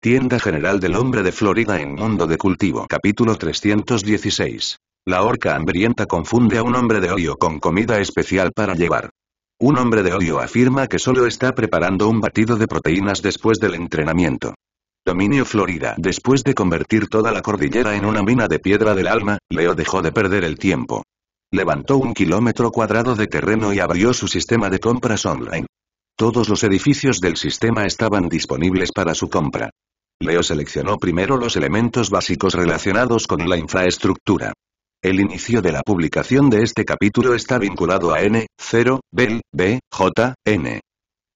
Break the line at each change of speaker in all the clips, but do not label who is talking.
Tienda General del Hombre de Florida en Mundo de Cultivo Capítulo 316 La orca hambrienta confunde a un hombre de hoyo con comida especial para llevar. Un hombre de hoyo afirma que solo está preparando un batido de proteínas después del entrenamiento. Dominio Florida Después de convertir toda la cordillera en una mina de piedra del alma, Leo dejó de perder el tiempo. Levantó un kilómetro cuadrado de terreno y abrió su sistema de compras online. Todos los edificios del sistema estaban disponibles para su compra. Leo seleccionó primero los elementos básicos relacionados con la infraestructura. El inicio de la publicación de este capítulo está vinculado a N, 0, Bell, B, J, N.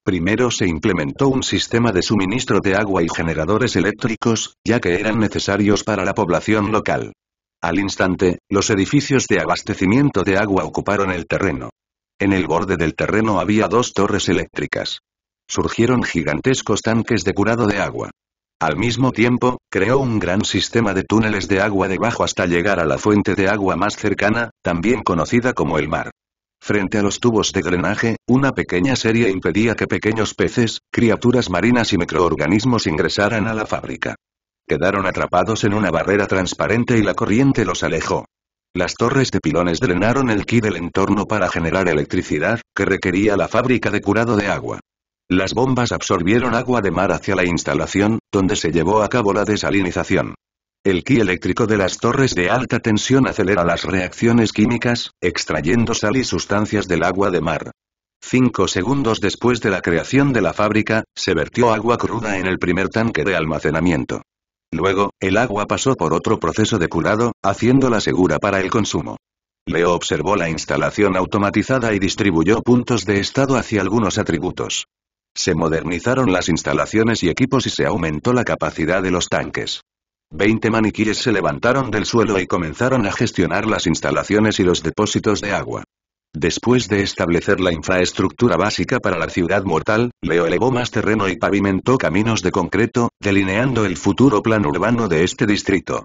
Primero se implementó un sistema de suministro de agua y generadores eléctricos, ya que eran necesarios para la población local. Al instante, los edificios de abastecimiento de agua ocuparon el terreno. En el borde del terreno había dos torres eléctricas. Surgieron gigantescos tanques de curado de agua. Al mismo tiempo, creó un gran sistema de túneles de agua debajo hasta llegar a la fuente de agua más cercana, también conocida como el mar. Frente a los tubos de drenaje, una pequeña serie impedía que pequeños peces, criaturas marinas y microorganismos ingresaran a la fábrica. Quedaron atrapados en una barrera transparente y la corriente los alejó. Las torres de pilones drenaron el ki del entorno para generar electricidad, que requería la fábrica de curado de agua. Las bombas absorbieron agua de mar hacia la instalación, donde se llevó a cabo la desalinización. El ki eléctrico de las torres de alta tensión acelera las reacciones químicas, extrayendo sal y sustancias del agua de mar. Cinco segundos después de la creación de la fábrica, se vertió agua cruda en el primer tanque de almacenamiento. Luego, el agua pasó por otro proceso de curado, haciéndola segura para el consumo. Leo observó la instalación automatizada y distribuyó puntos de estado hacia algunos atributos. Se modernizaron las instalaciones y equipos y se aumentó la capacidad de los tanques. Veinte maniquíes se levantaron del suelo y comenzaron a gestionar las instalaciones y los depósitos de agua. Después de establecer la infraestructura básica para la ciudad mortal, Leo elevó más terreno y pavimentó caminos de concreto, delineando el futuro plan urbano de este distrito.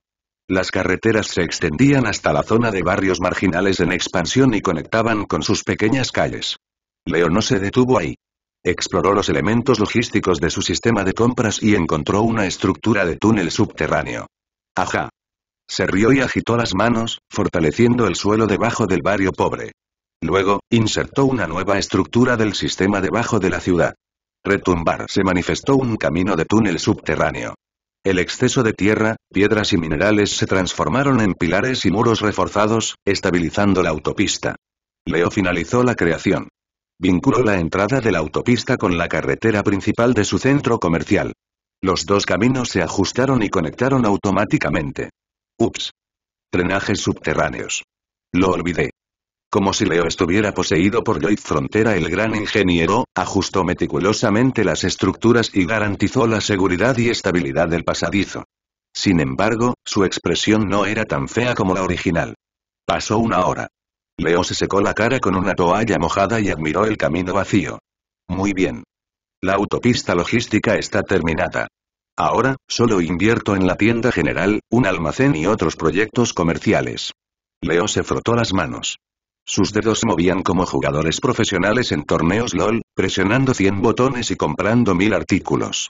Las carreteras se extendían hasta la zona de barrios marginales en expansión y conectaban con sus pequeñas calles. Leo no se detuvo ahí. Exploró los elementos logísticos de su sistema de compras y encontró una estructura de túnel subterráneo. ¡Ajá! Se rió y agitó las manos, fortaleciendo el suelo debajo del barrio pobre. Luego, insertó una nueva estructura del sistema debajo de la ciudad. Retumbar se manifestó un camino de túnel subterráneo. El exceso de tierra, piedras y minerales se transformaron en pilares y muros reforzados, estabilizando la autopista. Leo finalizó la creación vinculó la entrada de la autopista con la carretera principal de su centro comercial. Los dos caminos se ajustaron y conectaron automáticamente. Ups. Drenajes subterráneos. Lo olvidé. Como si Leo estuviera poseído por Lloyd Frontera el gran ingeniero, ajustó meticulosamente las estructuras y garantizó la seguridad y estabilidad del pasadizo. Sin embargo, su expresión no era tan fea como la original. Pasó una hora. Leo se secó la cara con una toalla mojada y admiró el camino vacío. Muy bien. La autopista logística está terminada. Ahora, solo invierto en la tienda general, un almacén y otros proyectos comerciales. Leo se frotó las manos. Sus dedos movían como jugadores profesionales en torneos LOL, presionando 100 botones y comprando mil artículos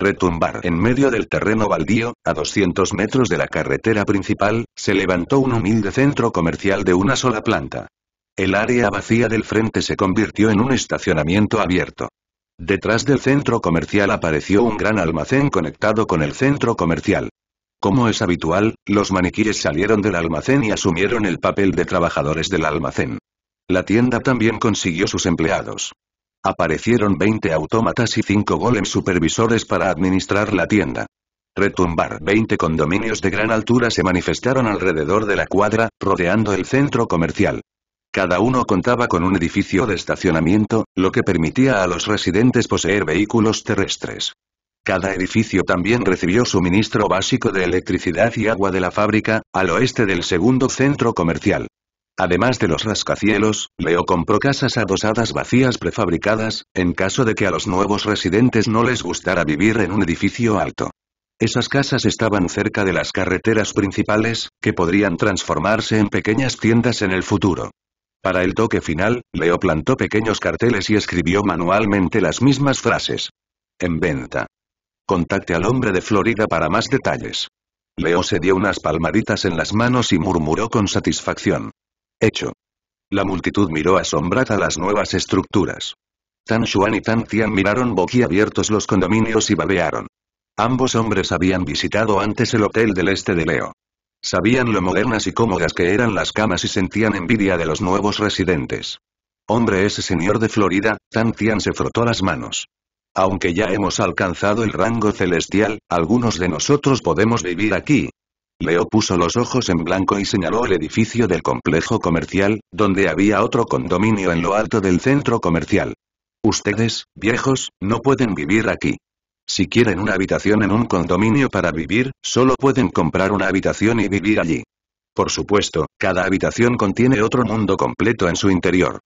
retumbar en medio del terreno baldío, a 200 metros de la carretera principal, se levantó un humilde centro comercial de una sola planta. El área vacía del frente se convirtió en un estacionamiento abierto. Detrás del centro comercial apareció un gran almacén conectado con el centro comercial. Como es habitual, los maniquíes salieron del almacén y asumieron el papel de trabajadores del almacén. La tienda también consiguió sus empleados. Aparecieron 20 autómatas y 5 golems supervisores para administrar la tienda. Retumbar 20 condominios de gran altura se manifestaron alrededor de la cuadra, rodeando el centro comercial. Cada uno contaba con un edificio de estacionamiento, lo que permitía a los residentes poseer vehículos terrestres. Cada edificio también recibió suministro básico de electricidad y agua de la fábrica, al oeste del segundo centro comercial. Además de los rascacielos, Leo compró casas adosadas vacías prefabricadas, en caso de que a los nuevos residentes no les gustara vivir en un edificio alto. Esas casas estaban cerca de las carreteras principales, que podrían transformarse en pequeñas tiendas en el futuro. Para el toque final, Leo plantó pequeños carteles y escribió manualmente las mismas frases. En venta. Contacte al hombre de Florida para más detalles. Leo se dio unas palmaditas en las manos y murmuró con satisfacción. Hecho. La multitud miró asombrada las nuevas estructuras. Tan Xuan y Tan Tian miraron boquiabiertos los condominios y babearon. Ambos hombres habían visitado antes el hotel del este de Leo. Sabían lo modernas y cómodas que eran las camas y sentían envidia de los nuevos residentes. Hombre ese señor de Florida, Tan Tian se frotó las manos. Aunque ya hemos alcanzado el rango celestial, algunos de nosotros podemos vivir aquí, Leo puso los ojos en blanco y señaló el edificio del complejo comercial, donde había otro condominio en lo alto del centro comercial. Ustedes, viejos, no pueden vivir aquí. Si quieren una habitación en un condominio para vivir, solo pueden comprar una habitación y vivir allí. Por supuesto, cada habitación contiene otro mundo completo en su interior.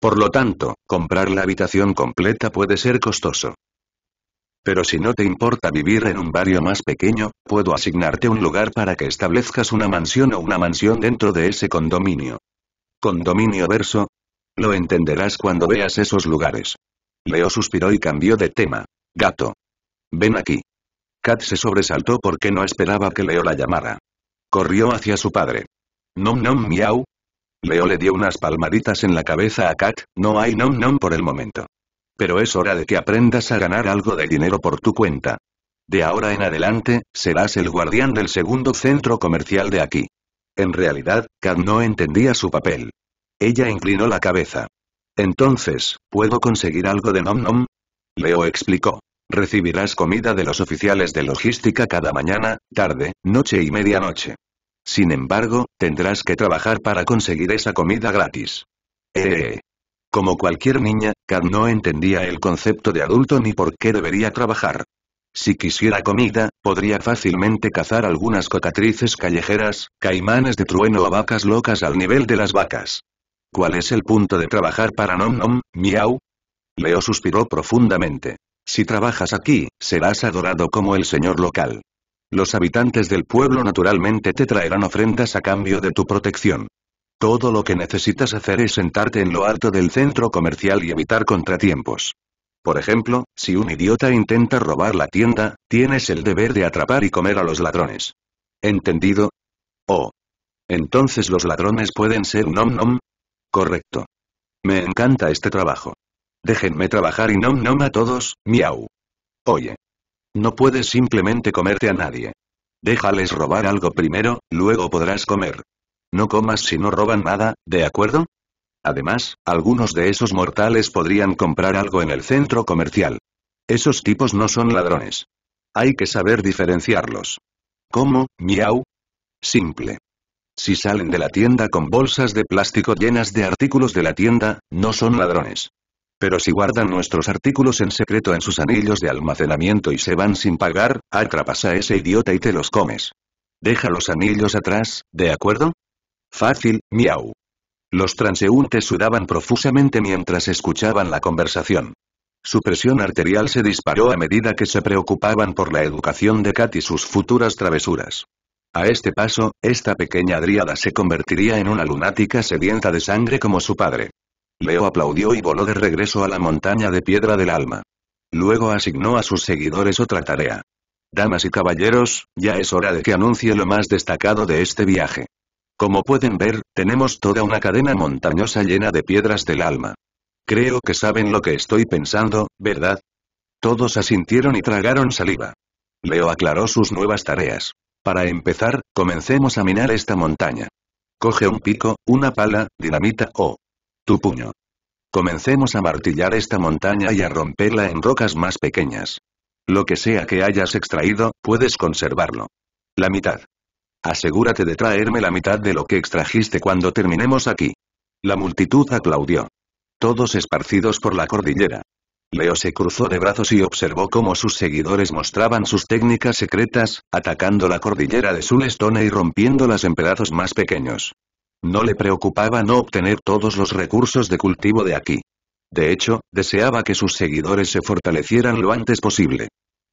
Por lo tanto, comprar la habitación completa puede ser costoso. Pero si no te importa vivir en un barrio más pequeño, puedo asignarte un lugar para que establezcas una mansión o una mansión dentro de ese condominio. Condominio verso. Lo entenderás cuando veas esos lugares. Leo suspiró y cambió de tema. Gato. Ven aquí. Kat se sobresaltó porque no esperaba que Leo la llamara. Corrió hacia su padre. Nom nom miau. Leo le dio unas palmaditas en la cabeza a Kat, no hay nom nom por el momento. Pero es hora de que aprendas a ganar algo de dinero por tu cuenta. De ahora en adelante, serás el guardián del segundo centro comercial de aquí. En realidad, Kat no entendía su papel. Ella inclinó la cabeza. Entonces, ¿puedo conseguir algo de Nom Nom? Leo explicó. Recibirás comida de los oficiales de logística cada mañana, tarde, noche y medianoche. Sin embargo, tendrás que trabajar para conseguir esa comida gratis. Eh, como cualquier niña, Kat no entendía el concepto de adulto ni por qué debería trabajar. Si quisiera comida, podría fácilmente cazar algunas cocatrices callejeras, caimanes de trueno o vacas locas al nivel de las vacas. ¿Cuál es el punto de trabajar para Nom Nom, miau? Leo suspiró profundamente. Si trabajas aquí, serás adorado como el señor local. Los habitantes del pueblo naturalmente te traerán ofrendas a cambio de tu protección. Todo lo que necesitas hacer es sentarte en lo alto del centro comercial y evitar contratiempos. Por ejemplo, si un idiota intenta robar la tienda, tienes el deber de atrapar y comer a los ladrones. ¿Entendido? Oh. Entonces los ladrones pueden ser un nom nom. Correcto. Me encanta este trabajo. Déjenme trabajar y nom nom a todos, miau. Oye. No puedes simplemente comerte a nadie. Déjales robar algo primero, luego podrás comer. No comas si no roban nada, ¿de acuerdo? Además, algunos de esos mortales podrían comprar algo en el centro comercial. Esos tipos no son ladrones. Hay que saber diferenciarlos. ¿Cómo, miau? Simple. Si salen de la tienda con bolsas de plástico llenas de artículos de la tienda, no son ladrones. Pero si guardan nuestros artículos en secreto en sus anillos de almacenamiento y se van sin pagar, atrapas a ese idiota y te los comes. Deja los anillos atrás, ¿de acuerdo? Fácil, miau. Los transeúntes sudaban profusamente mientras escuchaban la conversación. Su presión arterial se disparó a medida que se preocupaban por la educación de Kat y sus futuras travesuras. A este paso, esta pequeña dríada se convertiría en una lunática sedienta de sangre como su padre. Leo aplaudió y voló de regreso a la montaña de piedra del alma. Luego asignó a sus seguidores otra tarea. Damas y caballeros, ya es hora de que anuncie lo más destacado de este viaje. Como pueden ver, tenemos toda una cadena montañosa llena de piedras del alma. Creo que saben lo que estoy pensando, ¿verdad? Todos asintieron y tragaron saliva. Leo aclaró sus nuevas tareas. Para empezar, comencemos a minar esta montaña. Coge un pico, una pala, dinamita o tu puño. Comencemos a martillar esta montaña y a romperla en rocas más pequeñas. Lo que sea que hayas extraído, puedes conservarlo. La mitad. Asegúrate de traerme la mitad de lo que extrajiste cuando terminemos aquí. La multitud aplaudió. Todos esparcidos por la cordillera. Leo se cruzó de brazos y observó cómo sus seguidores mostraban sus técnicas secretas, atacando la cordillera de Sulestone y rompiéndolas en pedazos más pequeños. No le preocupaba no obtener todos los recursos de cultivo de aquí. De hecho, deseaba que sus seguidores se fortalecieran lo antes posible.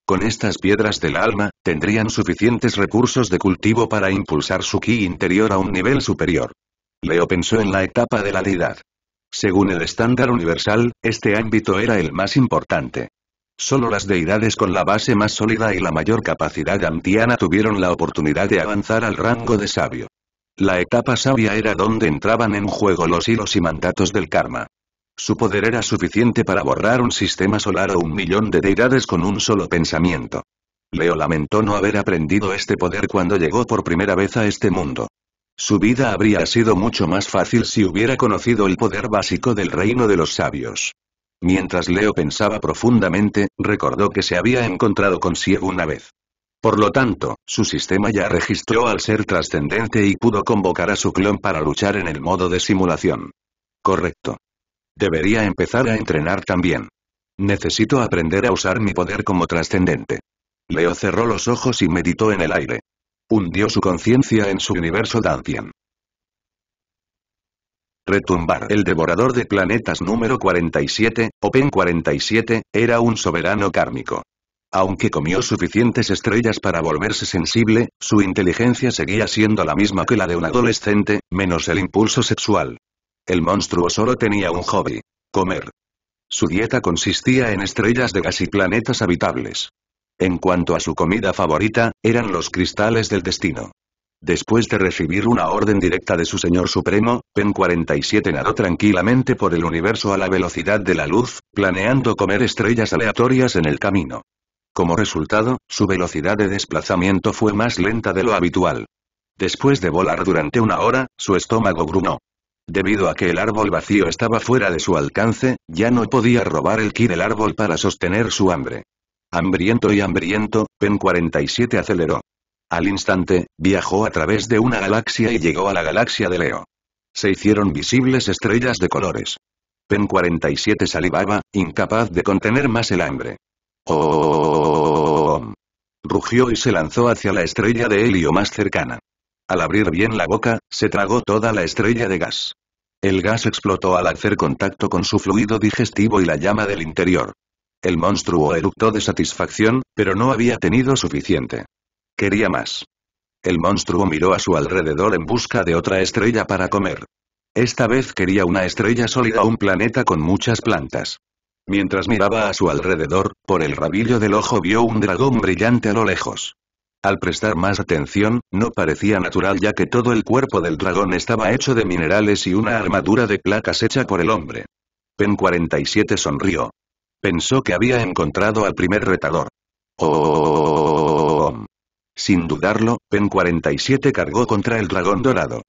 Con estas piedras del alma, tendrían suficientes recursos de cultivo para impulsar su ki interior a un nivel superior. Leo pensó en la etapa de la deidad. Según el estándar universal, este ámbito era el más importante. Solo las deidades con la base más sólida y la mayor capacidad antiana tuvieron la oportunidad de avanzar al rango de sabio. La etapa sabia era donde entraban en juego los hilos y mandatos del karma. Su poder era suficiente para borrar un sistema solar o un millón de deidades con un solo pensamiento. Leo lamentó no haber aprendido este poder cuando llegó por primera vez a este mundo. Su vida habría sido mucho más fácil si hubiera conocido el poder básico del reino de los sabios. Mientras Leo pensaba profundamente, recordó que se había encontrado con sí una vez. Por lo tanto, su sistema ya registró al ser trascendente y pudo convocar a su clon para luchar en el modo de simulación. Correcto. Debería empezar a entrenar también. Necesito aprender a usar mi poder como trascendente. Leo cerró los ojos y meditó en el aire. Hundió su conciencia en su universo Dantian. Retumbar. El devorador de planetas número 47, Open 47, era un soberano kármico. Aunque comió suficientes estrellas para volverse sensible, su inteligencia seguía siendo la misma que la de un adolescente, menos el impulso sexual. El monstruo solo tenía un hobby. Comer. Su dieta consistía en estrellas de gas y planetas habitables. En cuanto a su comida favorita, eran los cristales del destino. Después de recibir una orden directa de su señor supremo, Pen 47 nadó tranquilamente por el universo a la velocidad de la luz, planeando comer estrellas aleatorias en el camino. Como resultado, su velocidad de desplazamiento fue más lenta de lo habitual. Después de volar durante una hora, su estómago grunó. Debido a que el árbol vacío estaba fuera de su alcance, ya no podía robar el ki del árbol para sostener su hambre. Hambriento y hambriento, Pen 47 aceleró. Al instante, viajó a través de una galaxia y llegó a la galaxia de Leo. Se hicieron visibles estrellas de colores. Pen 47 salivaba, incapaz de contener más el hambre. Rugió y se lanzó hacia la estrella de helio más cercana. Al abrir bien la boca, se tragó toda la estrella de gas. El gas explotó al hacer contacto con su fluido digestivo y la llama del interior. El monstruo eructó de satisfacción, pero no había tenido suficiente. Quería más. El monstruo miró a su alrededor en busca de otra estrella para comer. Esta vez quería una estrella sólida o un planeta con muchas plantas. Mientras miraba a su alrededor, por el rabillo del ojo vio un dragón brillante a lo lejos. Al prestar más atención, no parecía natural ya que todo el cuerpo del dragón estaba hecho de minerales y una armadura de placas hecha por el hombre. Pen 47 sonrió. Pensó que había encontrado al primer retador. Oh. Sin dudarlo, Pen 47 cargó contra el dragón dorado.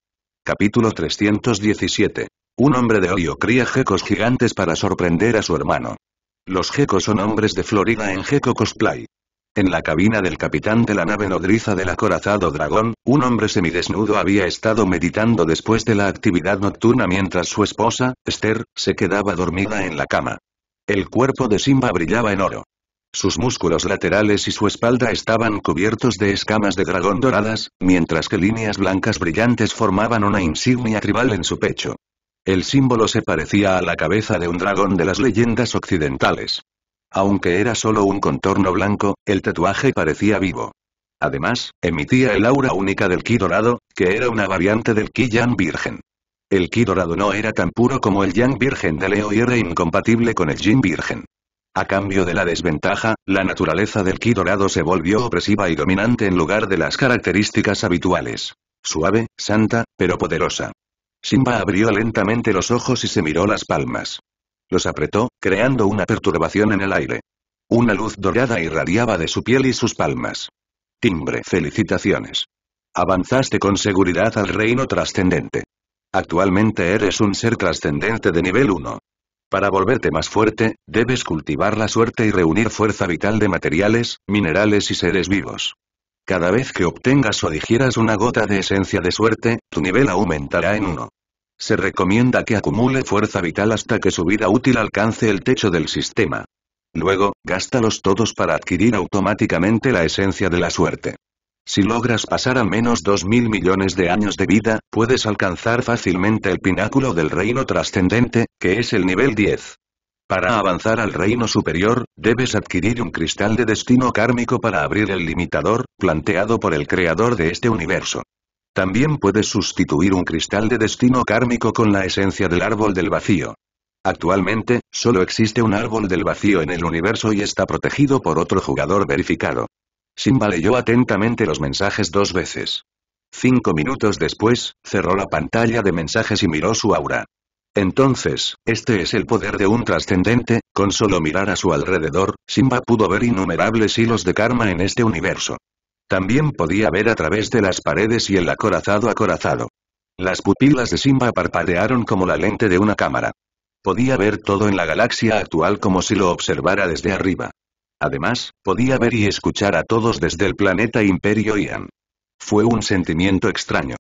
Capítulo 317. Un hombre de hoyo cría gecos gigantes para sorprender a su hermano. Los gecos son hombres de Florida en Gecko cosplay. En la cabina del capitán de la nave nodriza del acorazado dragón, un hombre semidesnudo había estado meditando después de la actividad nocturna mientras su esposa, Esther, se quedaba dormida en la cama. El cuerpo de Simba brillaba en oro. Sus músculos laterales y su espalda estaban cubiertos de escamas de dragón doradas, mientras que líneas blancas brillantes formaban una insignia tribal en su pecho. El símbolo se parecía a la cabeza de un dragón de las leyendas occidentales. Aunque era solo un contorno blanco, el tatuaje parecía vivo. Además, emitía el aura única del ki dorado, que era una variante del ki yang virgen. El ki dorado no era tan puro como el yang virgen de Leo y era incompatible con el jin virgen. A cambio de la desventaja, la naturaleza del ki dorado se volvió opresiva y dominante en lugar de las características habituales. Suave, santa, pero poderosa. Simba abrió lentamente los ojos y se miró las palmas. Los apretó, creando una perturbación en el aire. Una luz dorada irradiaba de su piel y sus palmas. Timbre. Felicitaciones. Avanzaste con seguridad al reino trascendente. Actualmente eres un ser trascendente de nivel 1. Para volverte más fuerte, debes cultivar la suerte y reunir fuerza vital de materiales, minerales y seres vivos. Cada vez que obtengas o digieras una gota de esencia de suerte, tu nivel aumentará en 1. Se recomienda que acumule fuerza vital hasta que su vida útil alcance el techo del sistema. Luego, gástalos todos para adquirir automáticamente la esencia de la suerte. Si logras pasar al menos 2.000 millones de años de vida, puedes alcanzar fácilmente el pináculo del reino trascendente, que es el nivel 10. Para avanzar al reino superior, debes adquirir un cristal de destino kármico para abrir el limitador, planteado por el creador de este universo. También puedes sustituir un cristal de destino kármico con la esencia del árbol del vacío. Actualmente, solo existe un árbol del vacío en el universo y está protegido por otro jugador verificado. Simba leyó atentamente los mensajes dos veces. Cinco minutos después, cerró la pantalla de mensajes y miró su aura. Entonces, este es el poder de un trascendente, con solo mirar a su alrededor, Simba pudo ver innumerables hilos de karma en este universo. También podía ver a través de las paredes y el acorazado acorazado. Las pupilas de Simba parpadearon como la lente de una cámara. Podía ver todo en la galaxia actual como si lo observara desde arriba. Además, podía ver y escuchar a todos desde el planeta Imperio Ian. Fue un sentimiento extraño.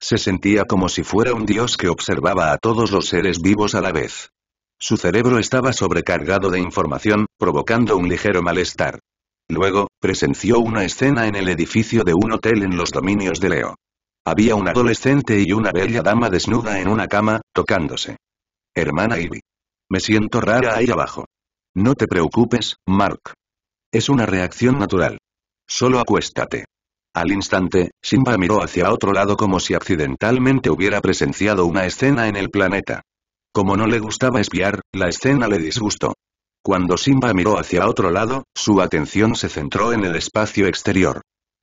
Se sentía como si fuera un dios que observaba a todos los seres vivos a la vez. Su cerebro estaba sobrecargado de información, provocando un ligero malestar. Luego, presenció una escena en el edificio de un hotel en los dominios de Leo. Había un adolescente y una bella dama desnuda en una cama, tocándose. Hermana Ivy. Me siento rara ahí abajo. No te preocupes, Mark. Es una reacción natural. Solo acuéstate. Al instante, Simba miró hacia otro lado como si accidentalmente hubiera presenciado una escena en el planeta. Como no le gustaba espiar, la escena le disgustó. Cuando Simba miró hacia otro lado, su atención se centró en el espacio exterior.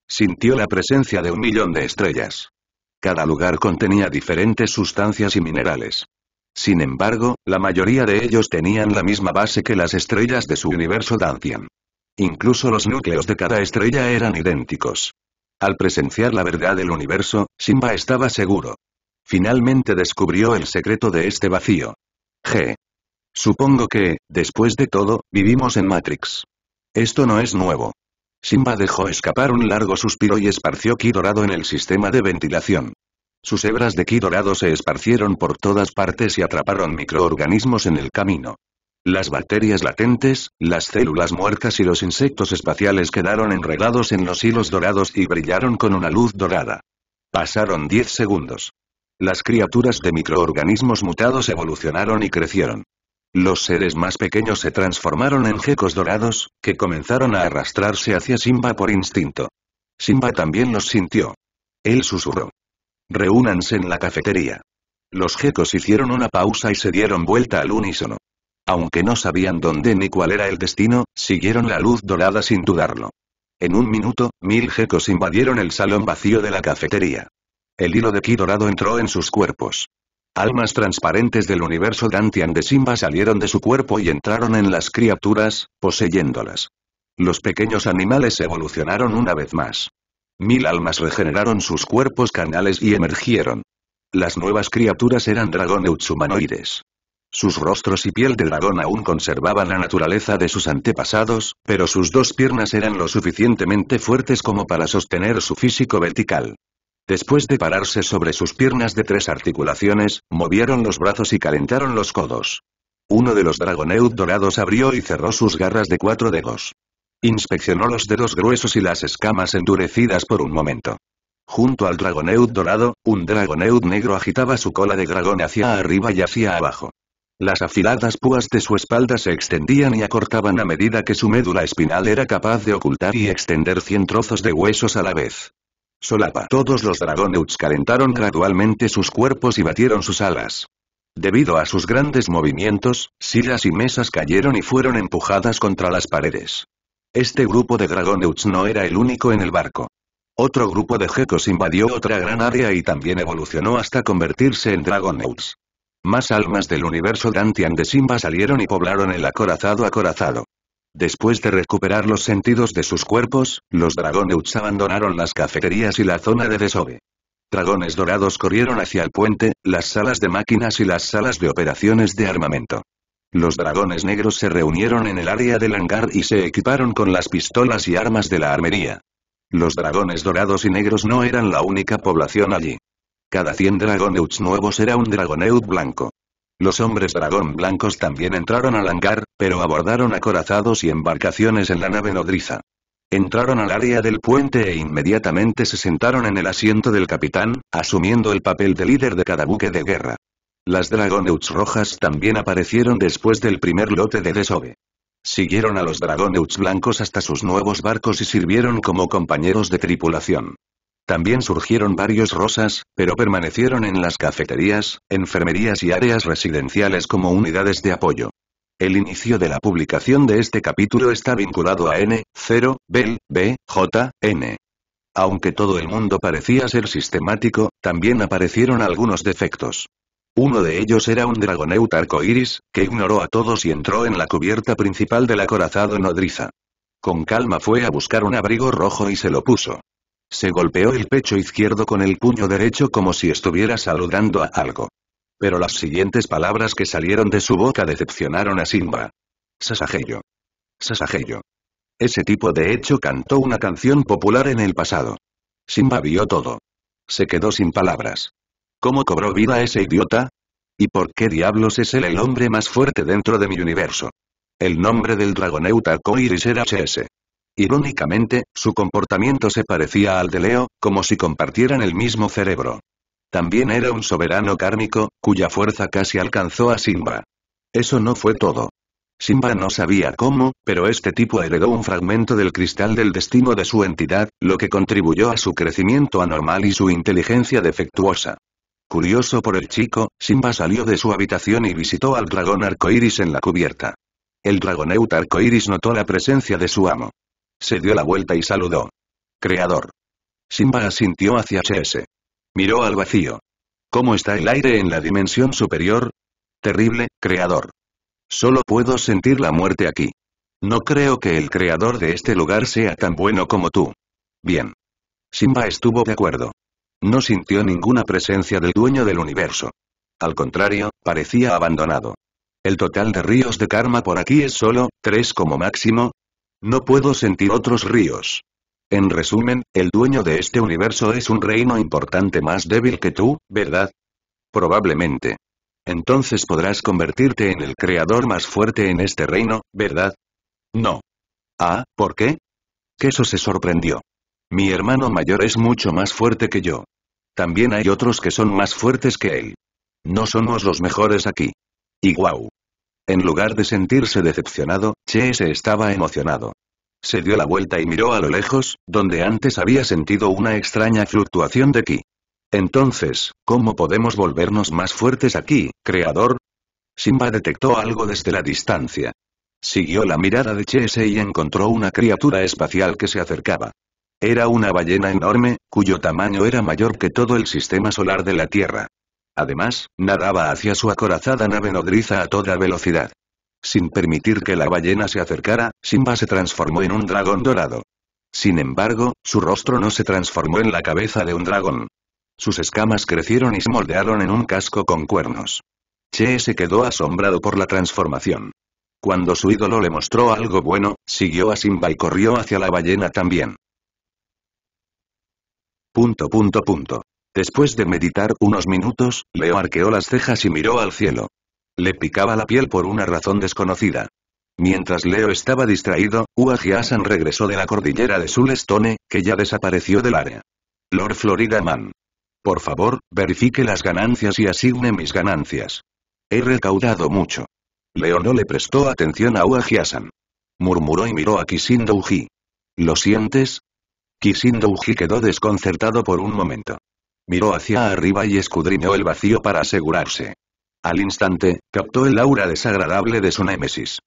Sintió la presencia de un millón de estrellas. Cada lugar contenía diferentes sustancias y minerales. Sin embargo, la mayoría de ellos tenían la misma base que las estrellas de su universo Dantian. Incluso los núcleos de cada estrella eran idénticos. Al presenciar la verdad del universo, Simba estaba seguro. Finalmente descubrió el secreto de este vacío. G. Supongo que, después de todo, vivimos en Matrix. Esto no es nuevo. Simba dejó escapar un largo suspiro y esparció ki dorado en el sistema de ventilación. Sus hebras de ki dorado se esparcieron por todas partes y atraparon microorganismos en el camino. Las bacterias latentes, las células muertas y los insectos espaciales quedaron enredados en los hilos dorados y brillaron con una luz dorada. Pasaron 10 segundos. Las criaturas de microorganismos mutados evolucionaron y crecieron. Los seres más pequeños se transformaron en gecos dorados, que comenzaron a arrastrarse hacia Simba por instinto. Simba también los sintió. Él susurró. Reúnanse en la cafetería. Los gecos hicieron una pausa y se dieron vuelta al unísono. Aunque no sabían dónde ni cuál era el destino, siguieron la luz dorada sin dudarlo. En un minuto, mil gecos invadieron el salón vacío de la cafetería. El hilo de ki dorado entró en sus cuerpos. Almas transparentes del universo Dantian de Simba salieron de su cuerpo y entraron en las criaturas, poseyéndolas. Los pequeños animales evolucionaron una vez más. Mil almas regeneraron sus cuerpos canales y emergieron. Las nuevas criaturas eran dragoneuts humanoides. Sus rostros y piel de dragón aún conservaban la naturaleza de sus antepasados, pero sus dos piernas eran lo suficientemente fuertes como para sostener su físico vertical. Después de pararse sobre sus piernas de tres articulaciones, movieron los brazos y calentaron los codos. Uno de los dragoneud dorados abrió y cerró sus garras de cuatro dedos. Inspeccionó los dedos gruesos y las escamas endurecidas por un momento. Junto al dragoneud dorado, un dragoneud negro agitaba su cola de dragón hacia arriba y hacia abajo. Las afiladas púas de su espalda se extendían y acortaban a medida que su médula espinal era capaz de ocultar y extender cien trozos de huesos a la vez. Solapa. Todos los dragonauts calentaron gradualmente sus cuerpos y batieron sus alas. Debido a sus grandes movimientos, sillas y mesas cayeron y fueron empujadas contra las paredes. Este grupo de Dragoneuts no era el único en el barco. Otro grupo de Gecos invadió otra gran área y también evolucionó hasta convertirse en Dragoneuts. Más almas del universo Dantian de Simba salieron y poblaron el acorazado acorazado. Después de recuperar los sentidos de sus cuerpos, los Dragoneuts abandonaron las cafeterías y la zona de desove. Dragones dorados corrieron hacia el puente, las salas de máquinas y las salas de operaciones de armamento. Los dragones negros se reunieron en el área del hangar y se equiparon con las pistolas y armas de la armería. Los dragones dorados y negros no eran la única población allí. Cada 100 dragoneuts nuevos era un dragoneut blanco. Los hombres dragón blancos también entraron al hangar, pero abordaron acorazados y embarcaciones en la nave nodriza. Entraron al área del puente e inmediatamente se sentaron en el asiento del capitán, asumiendo el papel de líder de cada buque de guerra. Las dragoneuts rojas también aparecieron después del primer lote de desove. Siguieron a los dragoneuts blancos hasta sus nuevos barcos y sirvieron como compañeros de tripulación. También surgieron varios rosas, pero permanecieron en las cafeterías, enfermerías y áreas residenciales como unidades de apoyo. El inicio de la publicación de este capítulo está vinculado a N, 0, Bell, B, J, N. Aunque todo el mundo parecía ser sistemático, también aparecieron algunos defectos. Uno de ellos era un dragoneut arcoiris, que ignoró a todos y entró en la cubierta principal del acorazado nodriza. Con calma fue a buscar un abrigo rojo y se lo puso. Se golpeó el pecho izquierdo con el puño derecho como si estuviera saludando a algo. Pero las siguientes palabras que salieron de su boca decepcionaron a Simba. Sasageyo. Sasageyo. Ese tipo de hecho cantó una canción popular en el pasado. Simba vio todo. Se quedó sin palabras. ¿Cómo cobró vida ese idiota? ¿Y por qué diablos es él el hombre más fuerte dentro de mi universo? El nombre del dragoneuta Koiris era HS. Irónicamente, su comportamiento se parecía al de Leo, como si compartieran el mismo cerebro. También era un soberano kármico, cuya fuerza casi alcanzó a Simba. Eso no fue todo. Simba no sabía cómo, pero este tipo heredó un fragmento del cristal del destino de su entidad, lo que contribuyó a su crecimiento anormal y su inteligencia defectuosa. Curioso por el chico, Simba salió de su habitación y visitó al dragón arcoíris en la cubierta. El dragoneuta arcoíris notó la presencia de su amo. Se dio la vuelta y saludó. Creador. Simba asintió hacia Chese. Miró al vacío. ¿Cómo está el aire en la dimensión superior? Terrible, creador. Solo puedo sentir la muerte aquí. No creo que el creador de este lugar sea tan bueno como tú. Bien. Simba estuvo de acuerdo. No sintió ninguna presencia del dueño del universo. Al contrario, parecía abandonado. El total de ríos de karma por aquí es solo, tres como máximo. No puedo sentir otros ríos. En resumen, el dueño de este universo es un reino importante más débil que tú, ¿verdad? Probablemente. Entonces podrás convertirte en el creador más fuerte en este reino, ¿verdad? No. Ah, ¿por qué? Queso se sorprendió. Mi hermano mayor es mucho más fuerte que yo. También hay otros que son más fuertes que él. No somos los mejores aquí. Y wow. En lugar de sentirse decepcionado, Che se estaba emocionado se dio la vuelta y miró a lo lejos, donde antes había sentido una extraña fluctuación de ki. Entonces, ¿cómo podemos volvernos más fuertes aquí, creador? Simba detectó algo desde la distancia. Siguió la mirada de Chese y encontró una criatura espacial que se acercaba. Era una ballena enorme, cuyo tamaño era mayor que todo el sistema solar de la Tierra. Además, nadaba hacia su acorazada nave nodriza a toda velocidad. Sin permitir que la ballena se acercara, Simba se transformó en un dragón dorado. Sin embargo, su rostro no se transformó en la cabeza de un dragón. Sus escamas crecieron y se moldearon en un casco con cuernos. Che se quedó asombrado por la transformación. Cuando su ídolo le mostró algo bueno, siguió a Simba y corrió hacia la ballena también. Punto punto punto. Después de meditar unos minutos, Leo arqueó las cejas y miró al cielo. Le picaba la piel por una razón desconocida. Mientras Leo estaba distraído, Uaji regresó de la cordillera de Sulestone, que ya desapareció del área. Lord Florida Man. Por favor, verifique las ganancias y asigne mis ganancias. He recaudado mucho. Leo no le prestó atención a Uaji Murmuró y miró a Kisindouji. ¿Lo sientes? Kisindouji quedó desconcertado por un momento. Miró hacia arriba y escudriñó el vacío para asegurarse. Al instante, captó el aura desagradable de su némesis.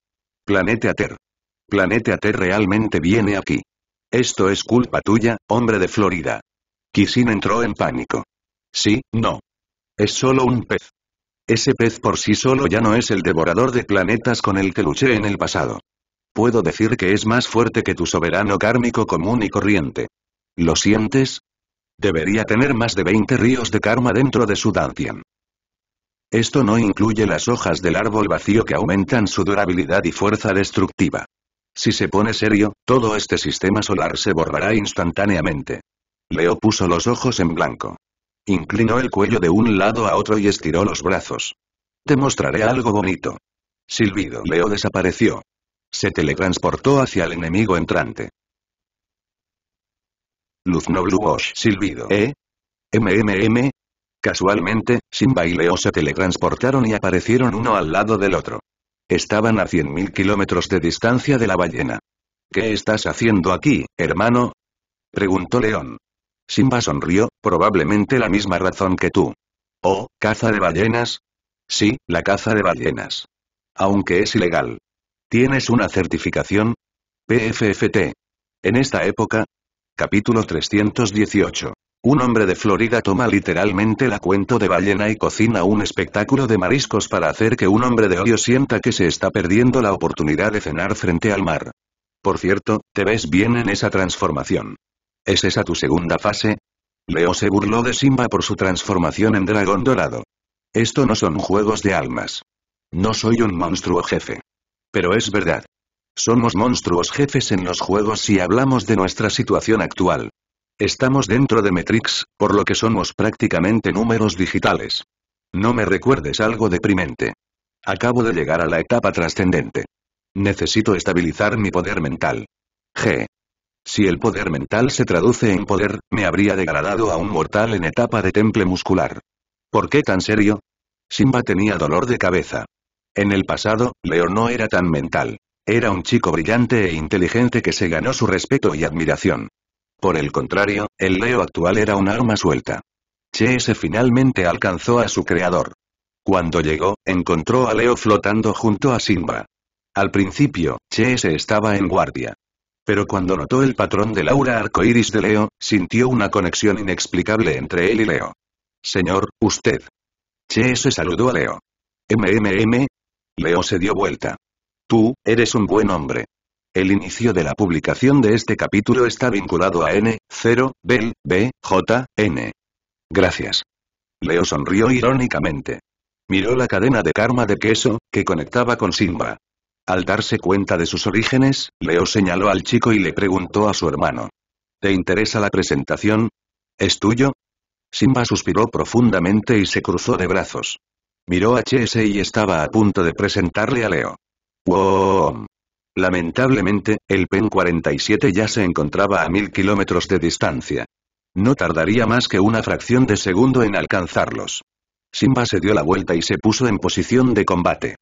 Planeta Ater. Planeta Ater realmente viene aquí. Esto es culpa tuya, hombre de Florida. Kisin entró en pánico. Sí, no. Es solo un pez. Ese pez por sí solo ya no es el devorador de planetas con el que luché en el pasado. Puedo decir que es más fuerte que tu soberano kármico común y corriente. ¿Lo sientes? Debería tener más de 20 ríos de karma dentro de su Dantian. Esto no incluye las hojas del árbol vacío que aumentan su durabilidad y fuerza destructiva. Si se pone serio, todo este sistema solar se borrará instantáneamente. Leo puso los ojos en blanco. Inclinó el cuello de un lado a otro y estiró los brazos. Te mostraré algo bonito. Silbido Leo desapareció. Se teletransportó hacia el enemigo entrante. Luz no blue wash. Silbido. ¿Eh? MMM, Casualmente, Simba y Leo se teletransportaron y aparecieron uno al lado del otro. Estaban a 100.000 kilómetros de distancia de la ballena. ¿Qué estás haciendo aquí, hermano? Preguntó León. Simba sonrió, probablemente la misma razón que tú. ¿Oh, caza de ballenas? Sí, la caza de ballenas. Aunque es ilegal. ¿Tienes una certificación? PFFT. En esta época. Capítulo 318. Un hombre de Florida toma literalmente la cuento de ballena y cocina un espectáculo de mariscos para hacer que un hombre de odio sienta que se está perdiendo la oportunidad de cenar frente al mar. Por cierto, te ves bien en esa transformación. ¿Es esa tu segunda fase? Leo se burló de Simba por su transformación en dragón dorado. Esto no son juegos de almas. No soy un monstruo jefe. Pero es verdad. Somos monstruos jefes en los juegos si hablamos de nuestra situación actual. Estamos dentro de Matrix, por lo que somos prácticamente números digitales. No me recuerdes algo deprimente. Acabo de llegar a la etapa trascendente. Necesito estabilizar mi poder mental. G. Si el poder mental se traduce en poder, me habría degradado a un mortal en etapa de temple muscular. ¿Por qué tan serio? Simba tenía dolor de cabeza. En el pasado, Leo no era tan mental. Era un chico brillante e inteligente que se ganó su respeto y admiración. Por el contrario, el Leo actual era un arma suelta. Cheese finalmente alcanzó a su creador. Cuando llegó, encontró a Leo flotando junto a Simba. Al principio, Cheese estaba en guardia. Pero cuando notó el patrón del aura arcoíris de Leo, sintió una conexión inexplicable entre él y Leo. Señor, usted. Cheese saludó a Leo. MMM. Leo se dio vuelta. Tú, eres un buen hombre. El inicio de la publicación de este capítulo está vinculado a N. 0. Bell, B. J. N. Gracias. Leo sonrió irónicamente. Miró la cadena de karma de queso, que conectaba con Simba. Al darse cuenta de sus orígenes, Leo señaló al chico y le preguntó a su hermano. ¿Te interesa la presentación? ¿Es tuyo? Simba suspiró profundamente y se cruzó de brazos. Miró a Chese y estaba a punto de presentarle a Leo. ¡Wow! Lamentablemente, el PEN-47 ya se encontraba a mil kilómetros de distancia. No tardaría más que una fracción de segundo en alcanzarlos. Simba se dio la vuelta y se puso en posición de combate.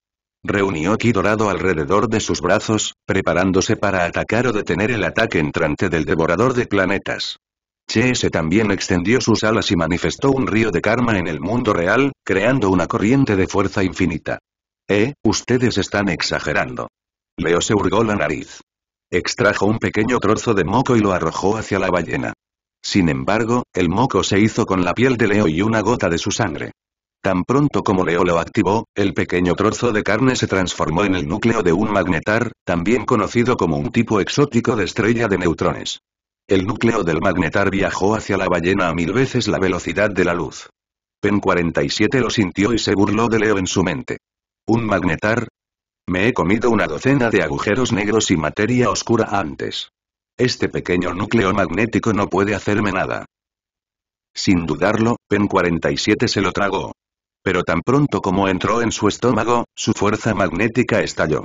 Reunió ki dorado alrededor de sus brazos, preparándose para atacar o detener el ataque entrante del devorador de planetas. se también extendió sus alas y manifestó un río de karma en el mundo real, creando una corriente de fuerza infinita. Eh, ustedes están exagerando. Leo se hurgó la nariz. Extrajo un pequeño trozo de moco y lo arrojó hacia la ballena. Sin embargo, el moco se hizo con la piel de Leo y una gota de su sangre. Tan pronto como Leo lo activó, el pequeño trozo de carne se transformó en el núcleo de un magnetar, también conocido como un tipo exótico de estrella de neutrones. El núcleo del magnetar viajó hacia la ballena a mil veces la velocidad de la luz. Pen 47 lo sintió y se burló de Leo en su mente. Un magnetar, me he comido una docena de agujeros negros y materia oscura antes. Este pequeño núcleo magnético no puede hacerme nada. Sin dudarlo, Pen 47 se lo tragó. Pero tan pronto como entró en su estómago, su fuerza magnética estalló.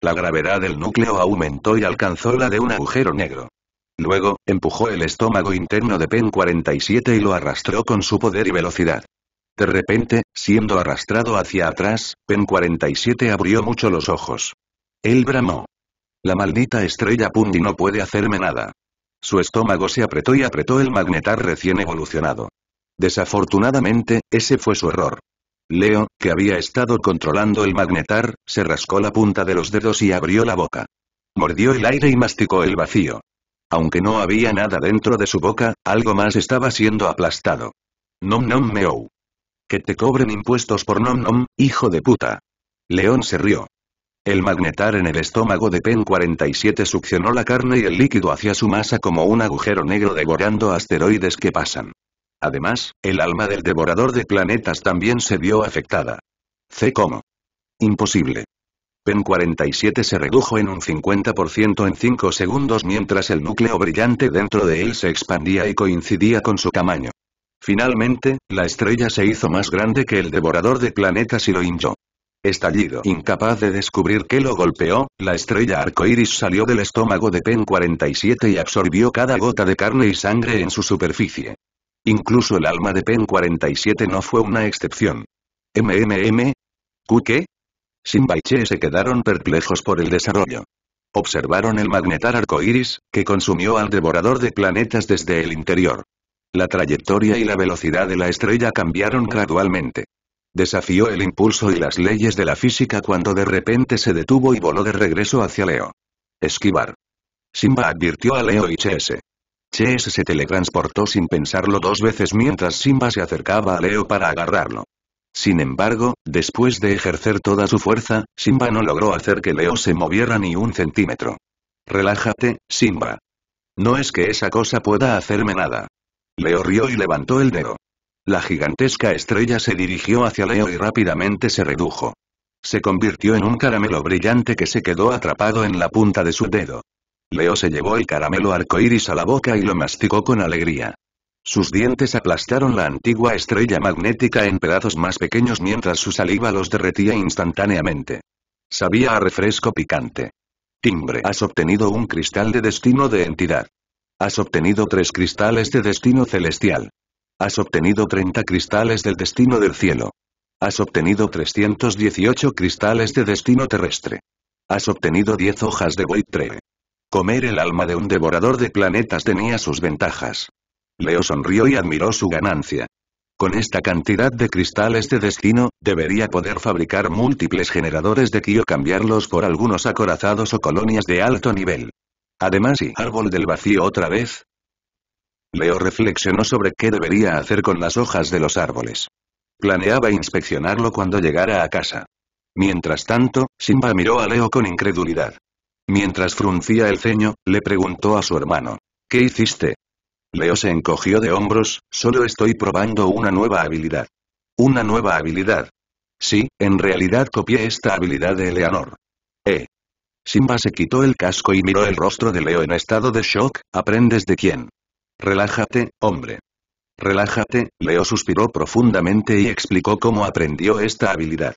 La gravedad del núcleo aumentó y alcanzó la de un agujero negro. Luego, empujó el estómago interno de Pen 47 y lo arrastró con su poder y velocidad. De repente, siendo arrastrado hacia atrás, Pen 47 abrió mucho los ojos. Él bramó. La maldita estrella Pundi no puede hacerme nada. Su estómago se apretó y apretó el magnetar recién evolucionado. Desafortunadamente, ese fue su error. Leo, que había estado controlando el magnetar, se rascó la punta de los dedos y abrió la boca. Mordió el aire y masticó el vacío. Aunque no había nada dentro de su boca, algo más estaba siendo aplastado. Nom nom meow. Que te cobren impuestos por nom nom, hijo de puta. León se rió. El magnetar en el estómago de Pen 47 succionó la carne y el líquido hacia su masa como un agujero negro devorando asteroides que pasan. Además, el alma del devorador de planetas también se vio afectada. ¿C cómo? Imposible. PEN 47 se redujo en un 50% en 5 segundos mientras el núcleo brillante dentro de él se expandía y coincidía con su tamaño. Finalmente, la estrella se hizo más grande que el devorador de planetas y lo hinchó. Estallido. Incapaz de descubrir qué lo golpeó, la estrella arcoíris salió del estómago de Pen 47 y absorbió cada gota de carne y sangre en su superficie. Incluso el alma de Pen 47 no fue una excepción. ¿MMM? ¿Q qué? se quedaron perplejos por el desarrollo. Observaron el magnetar arcoíris, que consumió al devorador de planetas desde el interior. La trayectoria y la velocidad de la estrella cambiaron gradualmente. Desafió el impulso y las leyes de la física cuando de repente se detuvo y voló de regreso hacia Leo. Esquivar. Simba advirtió a Leo y Chese. Chese se teletransportó sin pensarlo dos veces mientras Simba se acercaba a Leo para agarrarlo. Sin embargo, después de ejercer toda su fuerza, Simba no logró hacer que Leo se moviera ni un centímetro. Relájate, Simba. No es que esa cosa pueda hacerme nada. Leo rió y levantó el dedo. La gigantesca estrella se dirigió hacia Leo y rápidamente se redujo. Se convirtió en un caramelo brillante que se quedó atrapado en la punta de su dedo. Leo se llevó el caramelo arcoíris a la boca y lo masticó con alegría. Sus dientes aplastaron la antigua estrella magnética en pedazos más pequeños mientras su saliva los derretía instantáneamente. Sabía a refresco picante. Timbre. Has obtenido un cristal de destino de entidad. Has obtenido tres cristales de destino celestial. Has obtenido 30 cristales del destino del cielo. Has obtenido 318 cristales de destino terrestre. Has obtenido 10 hojas de Void Comer el alma de un devorador de planetas tenía sus ventajas. Leo sonrió y admiró su ganancia. Con esta cantidad de cristales de destino, debería poder fabricar múltiples generadores de Kio. o cambiarlos por algunos acorazados o colonias de alto nivel. Además y árbol del vacío otra vez. Leo reflexionó sobre qué debería hacer con las hojas de los árboles. Planeaba inspeccionarlo cuando llegara a casa. Mientras tanto, Simba miró a Leo con incredulidad. Mientras fruncía el ceño, le preguntó a su hermano. ¿Qué hiciste? Leo se encogió de hombros, solo estoy probando una nueva habilidad. Una nueva habilidad. Sí, en realidad copié esta habilidad de Eleanor. Eh. Simba se quitó el casco y miró el rostro de Leo en estado de shock, ¿aprendes de quién? Relájate, hombre. Relájate, Leo suspiró profundamente y explicó cómo aprendió esta habilidad.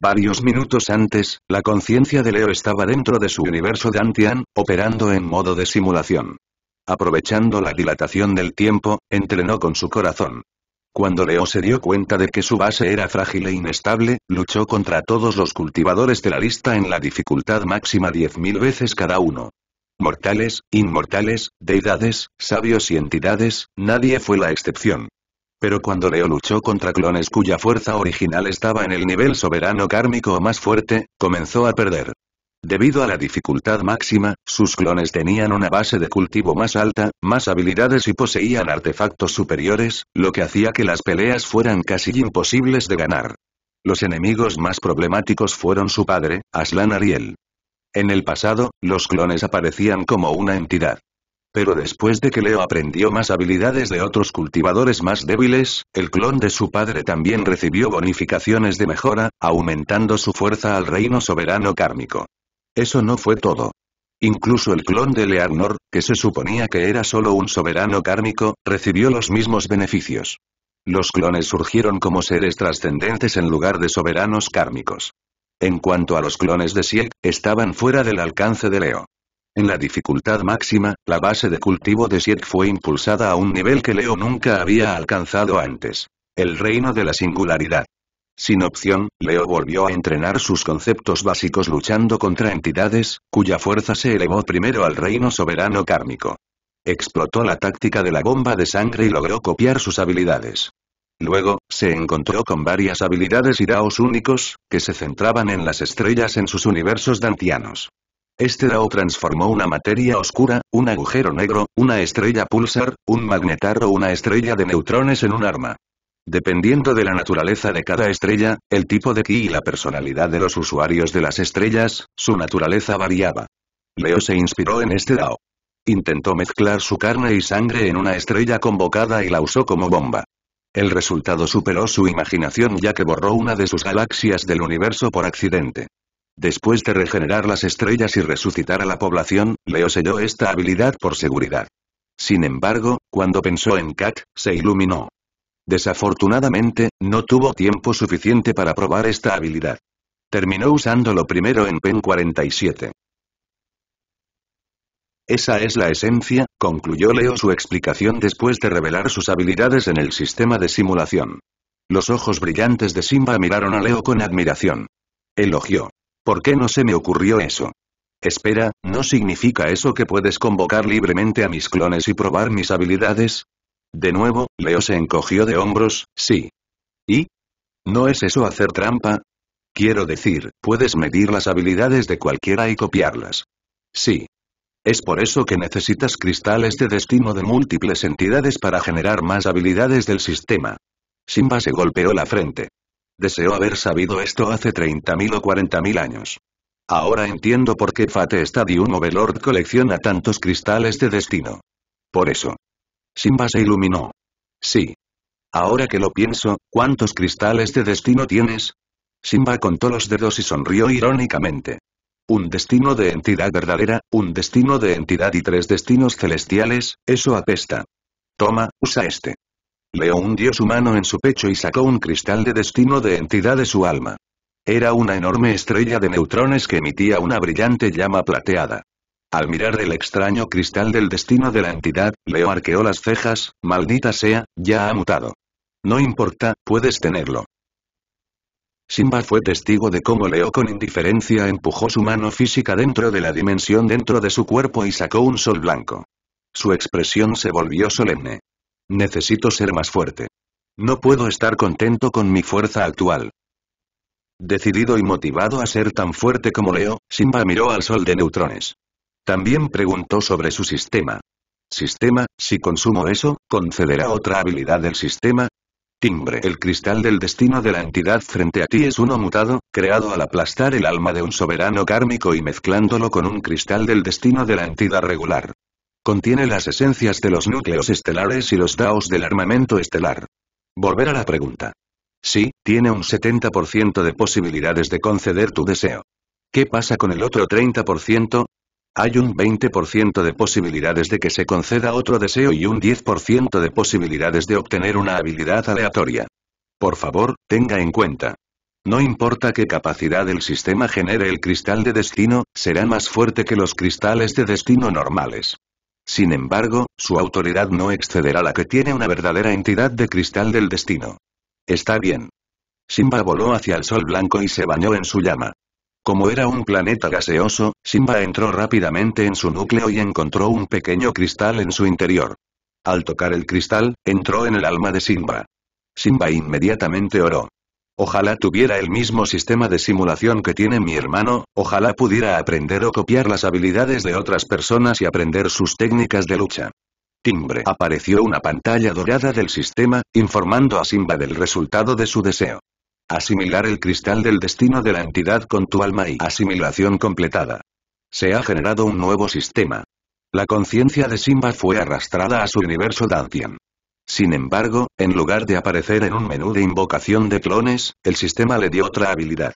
Varios minutos antes, la conciencia de Leo estaba dentro de su universo de Antian, operando en modo de simulación. Aprovechando la dilatación del tiempo, entrenó con su corazón. Cuando Leo se dio cuenta de que su base era frágil e inestable, luchó contra todos los cultivadores de la lista en la dificultad máxima 10.000 veces cada uno. Mortales, inmortales, deidades, sabios y entidades, nadie fue la excepción. Pero cuando Leo luchó contra clones cuya fuerza original estaba en el nivel soberano kármico o más fuerte, comenzó a perder. Debido a la dificultad máxima, sus clones tenían una base de cultivo más alta, más habilidades y poseían artefactos superiores, lo que hacía que las peleas fueran casi imposibles de ganar. Los enemigos más problemáticos fueron su padre, Aslan Ariel. En el pasado, los clones aparecían como una entidad. Pero después de que Leo aprendió más habilidades de otros cultivadores más débiles, el clon de su padre también recibió bonificaciones de mejora, aumentando su fuerza al reino soberano kármico. Eso no fue todo. Incluso el clon de Learnor, que se suponía que era solo un soberano kármico, recibió los mismos beneficios. Los clones surgieron como seres trascendentes en lugar de soberanos kármicos. En cuanto a los clones de Sieg, estaban fuera del alcance de Leo. En la dificultad máxima, la base de cultivo de Sieg fue impulsada a un nivel que Leo nunca había alcanzado antes. El reino de la singularidad. Sin opción, Leo volvió a entrenar sus conceptos básicos luchando contra entidades, cuya fuerza se elevó primero al reino soberano kármico. Explotó la táctica de la bomba de sangre y logró copiar sus habilidades. Luego, se encontró con varias habilidades y daos únicos, que se centraban en las estrellas en sus universos dantianos. Este dao transformó una materia oscura, un agujero negro, una estrella pulsar, un magnetar o una estrella de neutrones en un arma. Dependiendo de la naturaleza de cada estrella, el tipo de ki y la personalidad de los usuarios de las estrellas, su naturaleza variaba. Leo se inspiró en este Dao. Intentó mezclar su carne y sangre en una estrella convocada y la usó como bomba. El resultado superó su imaginación ya que borró una de sus galaxias del universo por accidente. Después de regenerar las estrellas y resucitar a la población, Leo selló esta habilidad por seguridad. Sin embargo, cuando pensó en Kat, se iluminó. Desafortunadamente, no tuvo tiempo suficiente para probar esta habilidad. Terminó usándolo primero en PEN 47. Esa es la esencia, concluyó Leo su explicación después de revelar sus habilidades en el sistema de simulación. Los ojos brillantes de Simba miraron a Leo con admiración. Elogió. ¿Por qué no se me ocurrió eso? Espera, ¿no significa eso que puedes convocar libremente a mis clones y probar mis habilidades? De nuevo, Leo se encogió de hombros, sí. ¿Y? ¿No es eso hacer trampa? Quiero decir, puedes medir las habilidades de cualquiera y copiarlas. Sí. Es por eso que necesitas cristales de destino de múltiples entidades para generar más habilidades del sistema. Simba se golpeó la frente. Deseo haber sabido esto hace 30.000 o 40.000 años. Ahora entiendo por qué Fate Stadium Overlord colecciona tantos cristales de destino. Por eso. Simba se iluminó. Sí. Ahora que lo pienso, ¿cuántos cristales de destino tienes? Simba contó los dedos y sonrió irónicamente. Un destino de entidad verdadera, un destino de entidad y tres destinos celestiales, eso apesta. Toma, usa este. Leo hundió su mano en su pecho y sacó un cristal de destino de entidad de su alma. Era una enorme estrella de neutrones que emitía una brillante llama plateada. Al mirar el extraño cristal del destino de la entidad, Leo arqueó las cejas, maldita sea, ya ha mutado. No importa, puedes tenerlo. Simba fue testigo de cómo Leo con indiferencia empujó su mano física dentro de la dimensión dentro de su cuerpo y sacó un sol blanco. Su expresión se volvió solemne. Necesito ser más fuerte. No puedo estar contento con mi fuerza actual. Decidido y motivado a ser tan fuerte como Leo, Simba miró al sol de neutrones. También preguntó sobre su sistema. Sistema, si consumo eso, ¿concederá otra habilidad del sistema? Timbre. El cristal del destino de la entidad frente a ti es uno mutado, creado al aplastar el alma de un soberano kármico y mezclándolo con un cristal del destino de la entidad regular. Contiene las esencias de los núcleos estelares y los daos del armamento estelar. Volver a la pregunta. Sí, tiene un 70% de posibilidades de conceder tu deseo. ¿Qué pasa con el otro 30%? Hay un 20% de posibilidades de que se conceda otro deseo y un 10% de posibilidades de obtener una habilidad aleatoria. Por favor, tenga en cuenta. No importa qué capacidad el sistema genere el cristal de destino, será más fuerte que los cristales de destino normales. Sin embargo, su autoridad no excederá la que tiene una verdadera entidad de cristal del destino. Está bien. Simba voló hacia el sol blanco y se bañó en su llama. Como era un planeta gaseoso, Simba entró rápidamente en su núcleo y encontró un pequeño cristal en su interior. Al tocar el cristal, entró en el alma de Simba. Simba inmediatamente oró. Ojalá tuviera el mismo sistema de simulación que tiene mi hermano, ojalá pudiera aprender o copiar las habilidades de otras personas y aprender sus técnicas de lucha. Timbre. Apareció una pantalla dorada del sistema, informando a Simba del resultado de su deseo. Asimilar el cristal del destino de la entidad con tu alma y asimilación completada. Se ha generado un nuevo sistema. La conciencia de Simba fue arrastrada a su universo Dantian. Sin embargo, en lugar de aparecer en un menú de invocación de clones, el sistema le dio otra habilidad.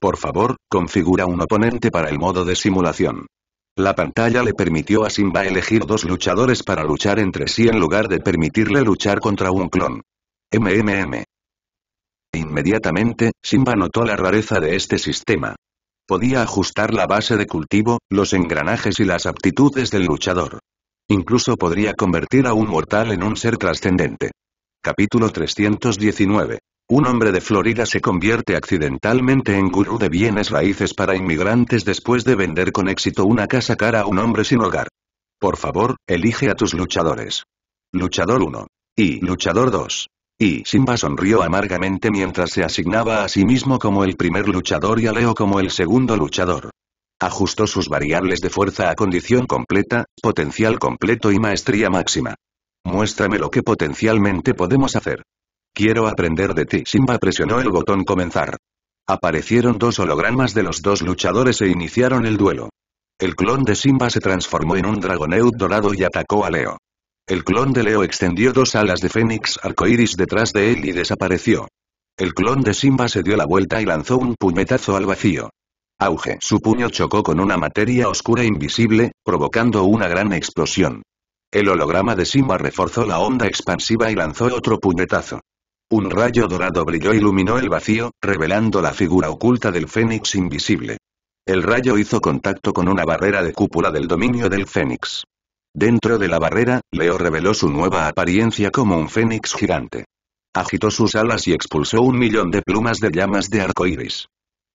Por favor, configura un oponente para el modo de simulación. La pantalla le permitió a Simba elegir dos luchadores para luchar entre sí en lugar de permitirle luchar contra un clon. MMM. Inmediatamente, Simba notó la rareza de este sistema. Podía ajustar la base de cultivo, los engranajes y las aptitudes del luchador. Incluso podría convertir a un mortal en un ser trascendente. Capítulo 319. Un hombre de Florida se convierte accidentalmente en gurú de bienes raíces para inmigrantes después de vender con éxito una casa cara a un hombre sin hogar. Por favor, elige a tus luchadores. Luchador 1. Y Luchador 2. Y Simba sonrió amargamente mientras se asignaba a sí mismo como el primer luchador y a Leo como el segundo luchador. Ajustó sus variables de fuerza a condición completa, potencial completo y maestría máxima. Muéstrame lo que potencialmente podemos hacer. Quiero aprender de ti. Simba presionó el botón comenzar. Aparecieron dos hologramas de los dos luchadores e iniciaron el duelo. El clon de Simba se transformó en un dragoneud dorado y atacó a Leo. El clon de Leo extendió dos alas de Fénix arcoíris detrás de él y desapareció. El clon de Simba se dio la vuelta y lanzó un puñetazo al vacío. Auge. Su puño chocó con una materia oscura invisible, provocando una gran explosión. El holograma de Simba reforzó la onda expansiva y lanzó otro puñetazo. Un rayo dorado brilló e iluminó el vacío, revelando la figura oculta del Fénix invisible. El rayo hizo contacto con una barrera de cúpula del dominio del Fénix. Dentro de la barrera, Leo reveló su nueva apariencia como un fénix gigante. Agitó sus alas y expulsó un millón de plumas de llamas de arco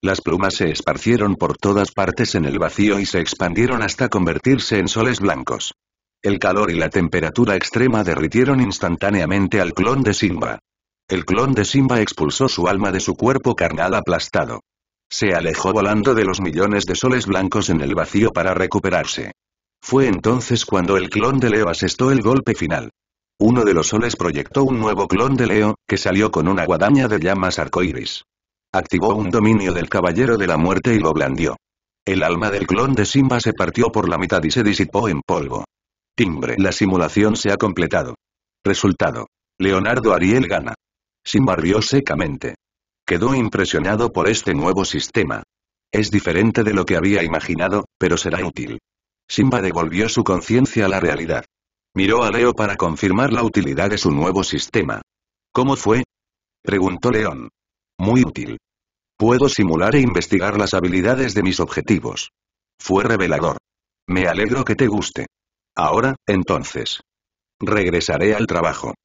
Las plumas se esparcieron por todas partes en el vacío y se expandieron hasta convertirse en soles blancos. El calor y la temperatura extrema derritieron instantáneamente al clon de Simba. El clon de Simba expulsó su alma de su cuerpo carnal aplastado. Se alejó volando de los millones de soles blancos en el vacío para recuperarse. Fue entonces cuando el clon de Leo asestó el golpe final. Uno de los soles proyectó un nuevo clon de Leo, que salió con una guadaña de llamas arcoíris. Activó un dominio del Caballero de la Muerte y lo blandió. El alma del clon de Simba se partió por la mitad y se disipó en polvo. Timbre. La simulación se ha completado. Resultado. Leonardo Ariel gana. Simba rió secamente. Quedó impresionado por este nuevo sistema. Es diferente de lo que había imaginado, pero será útil. Simba devolvió su conciencia a la realidad. Miró a Leo para confirmar la utilidad de su nuevo sistema. ¿Cómo fue? Preguntó León. Muy útil. Puedo simular e investigar las habilidades de mis objetivos. Fue revelador. Me alegro que te guste. Ahora, entonces. Regresaré al trabajo.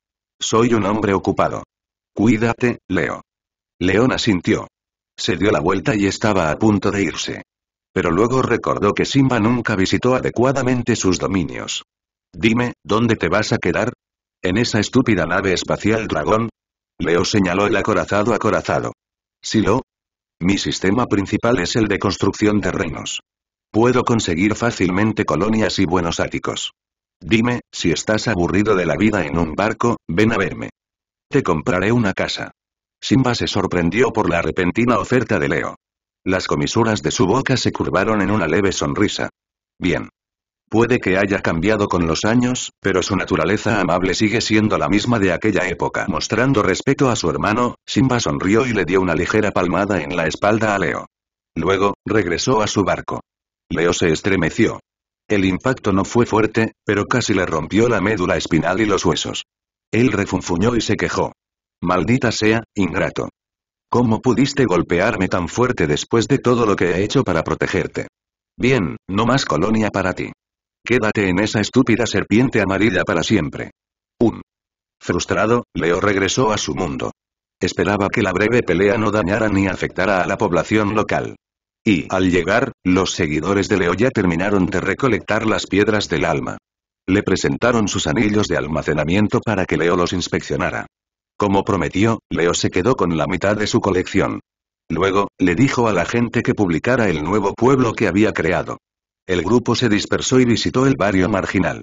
Soy un hombre ocupado. Cuídate, Leo. León asintió. Se dio la vuelta y estaba a punto de irse pero luego recordó que Simba nunca visitó adecuadamente sus dominios. Dime, ¿dónde te vas a quedar? ¿En esa estúpida nave espacial dragón? Leo señaló el acorazado acorazado. ¿Sí lo? Mi sistema principal es el de construcción de reinos. Puedo conseguir fácilmente colonias y buenos áticos. Dime, si estás aburrido de la vida en un barco, ven a verme. Te compraré una casa. Simba se sorprendió por la repentina oferta de Leo. Las comisuras de su boca se curvaron en una leve sonrisa. Bien. Puede que haya cambiado con los años, pero su naturaleza amable sigue siendo la misma de aquella época. Mostrando respeto a su hermano, Simba sonrió y le dio una ligera palmada en la espalda a Leo. Luego, regresó a su barco. Leo se estremeció. El impacto no fue fuerte, pero casi le rompió la médula espinal y los huesos. Él refunfuñó y se quejó. Maldita sea, ingrato. ¿Cómo pudiste golpearme tan fuerte después de todo lo que he hecho para protegerte? Bien, no más colonia para ti. Quédate en esa estúpida serpiente amarilla para siempre. Un. Frustrado, Leo regresó a su mundo. Esperaba que la breve pelea no dañara ni afectara a la población local. Y, al llegar, los seguidores de Leo ya terminaron de recolectar las piedras del alma. Le presentaron sus anillos de almacenamiento para que Leo los inspeccionara. Como prometió, Leo se quedó con la mitad de su colección. Luego, le dijo a la gente que publicara el nuevo pueblo que había creado. El grupo se dispersó y visitó el barrio marginal.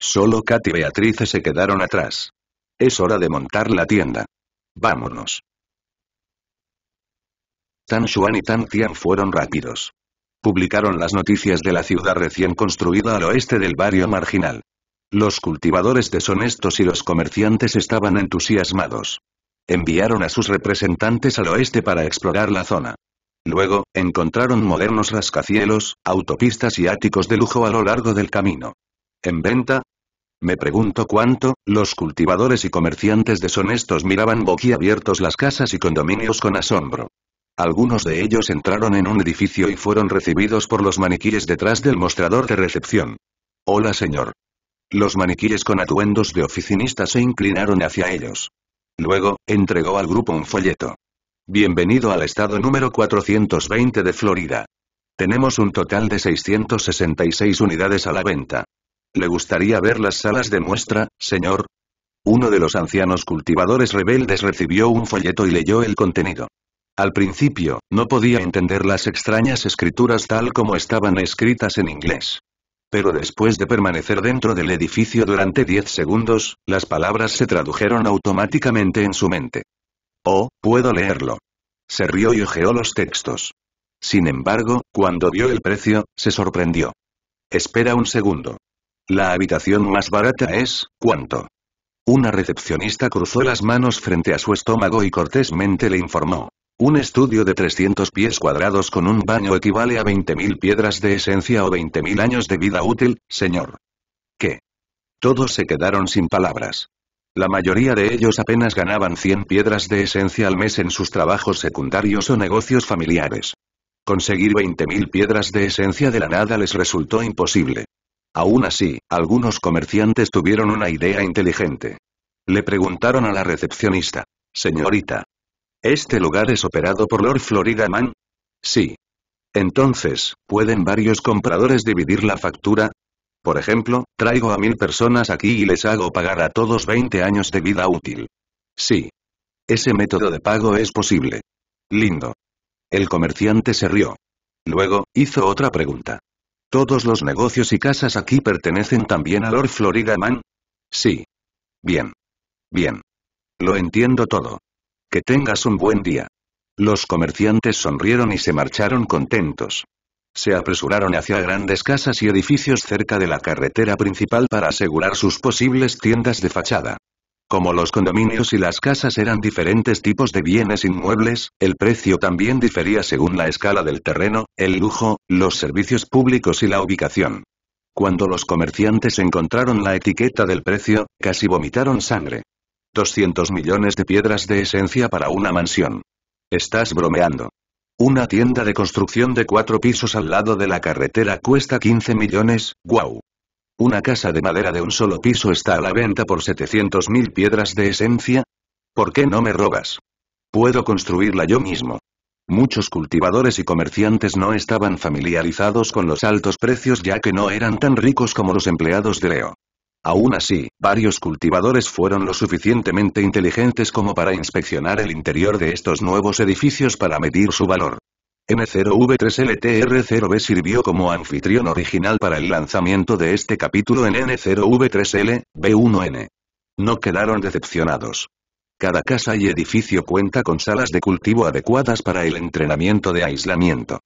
Solo Kat y Beatrice se quedaron atrás. Es hora de montar la tienda. Vámonos. Tan Xuan y Tan Tian fueron rápidos. Publicaron las noticias de la ciudad recién construida al oeste del barrio marginal. Los cultivadores deshonestos y los comerciantes estaban entusiasmados. Enviaron a sus representantes al oeste para explorar la zona. Luego, encontraron modernos rascacielos, autopistas y áticos de lujo a lo largo del camino. ¿En venta? Me pregunto cuánto, los cultivadores y comerciantes deshonestos miraban boquiabiertos las casas y condominios con asombro. Algunos de ellos entraron en un edificio y fueron recibidos por los maniquíes detrás del mostrador de recepción. Hola señor. Los maniquíes con atuendos de oficinista se inclinaron hacia ellos. Luego, entregó al grupo un folleto. Bienvenido al estado número 420 de Florida. Tenemos un total de 666 unidades a la venta. ¿Le gustaría ver las salas de muestra, señor? Uno de los ancianos cultivadores rebeldes recibió un folleto y leyó el contenido. Al principio, no podía entender las extrañas escrituras tal como estaban escritas en inglés. Pero después de permanecer dentro del edificio durante 10 segundos, las palabras se tradujeron automáticamente en su mente. Oh, puedo leerlo. Se rió y ojeó los textos. Sin embargo, cuando vio el precio, se sorprendió. Espera un segundo. La habitación más barata es, ¿cuánto? Una recepcionista cruzó las manos frente a su estómago y cortésmente le informó. Un estudio de 300 pies cuadrados con un baño equivale a 20.000 piedras de esencia o 20.000 años de vida útil, señor. ¿Qué? Todos se quedaron sin palabras. La mayoría de ellos apenas ganaban 100 piedras de esencia al mes en sus trabajos secundarios o negocios familiares. Conseguir 20.000 piedras de esencia de la nada les resultó imposible. Aún así, algunos comerciantes tuvieron una idea inteligente. Le preguntaron a la recepcionista, Señorita, ¿Este lugar es operado por Lord Florida Man? Sí. Entonces, ¿pueden varios compradores dividir la factura? Por ejemplo, traigo a mil personas aquí y les hago pagar a todos 20 años de vida útil. Sí. Ese método de pago es posible. Lindo. El comerciante se rió. Luego, hizo otra pregunta. ¿Todos los negocios y casas aquí pertenecen también a Lord Florida Man? Sí. Bien. Bien. Lo entiendo todo. Que tengas un buen día. Los comerciantes sonrieron y se marcharon contentos. Se apresuraron hacia grandes casas y edificios cerca de la carretera principal para asegurar sus posibles tiendas de fachada. Como los condominios y las casas eran diferentes tipos de bienes inmuebles, el precio también difería según la escala del terreno, el lujo, los servicios públicos y la ubicación. Cuando los comerciantes encontraron la etiqueta del precio, casi vomitaron sangre. 200 millones de piedras de esencia para una mansión. Estás bromeando. Una tienda de construcción de cuatro pisos al lado de la carretera cuesta 15 millones, guau. Una casa de madera de un solo piso está a la venta por mil piedras de esencia. ¿Por qué no me robas? Puedo construirla yo mismo. Muchos cultivadores y comerciantes no estaban familiarizados con los altos precios ya que no eran tan ricos como los empleados de Leo. Aún así, varios cultivadores fueron lo suficientemente inteligentes como para inspeccionar el interior de estos nuevos edificios para medir su valor. N0V3LTR0B sirvió como anfitrión original para el lanzamiento de este capítulo en N0V3L, B1N. No quedaron decepcionados. Cada casa y edificio cuenta con salas de cultivo adecuadas para el entrenamiento de aislamiento.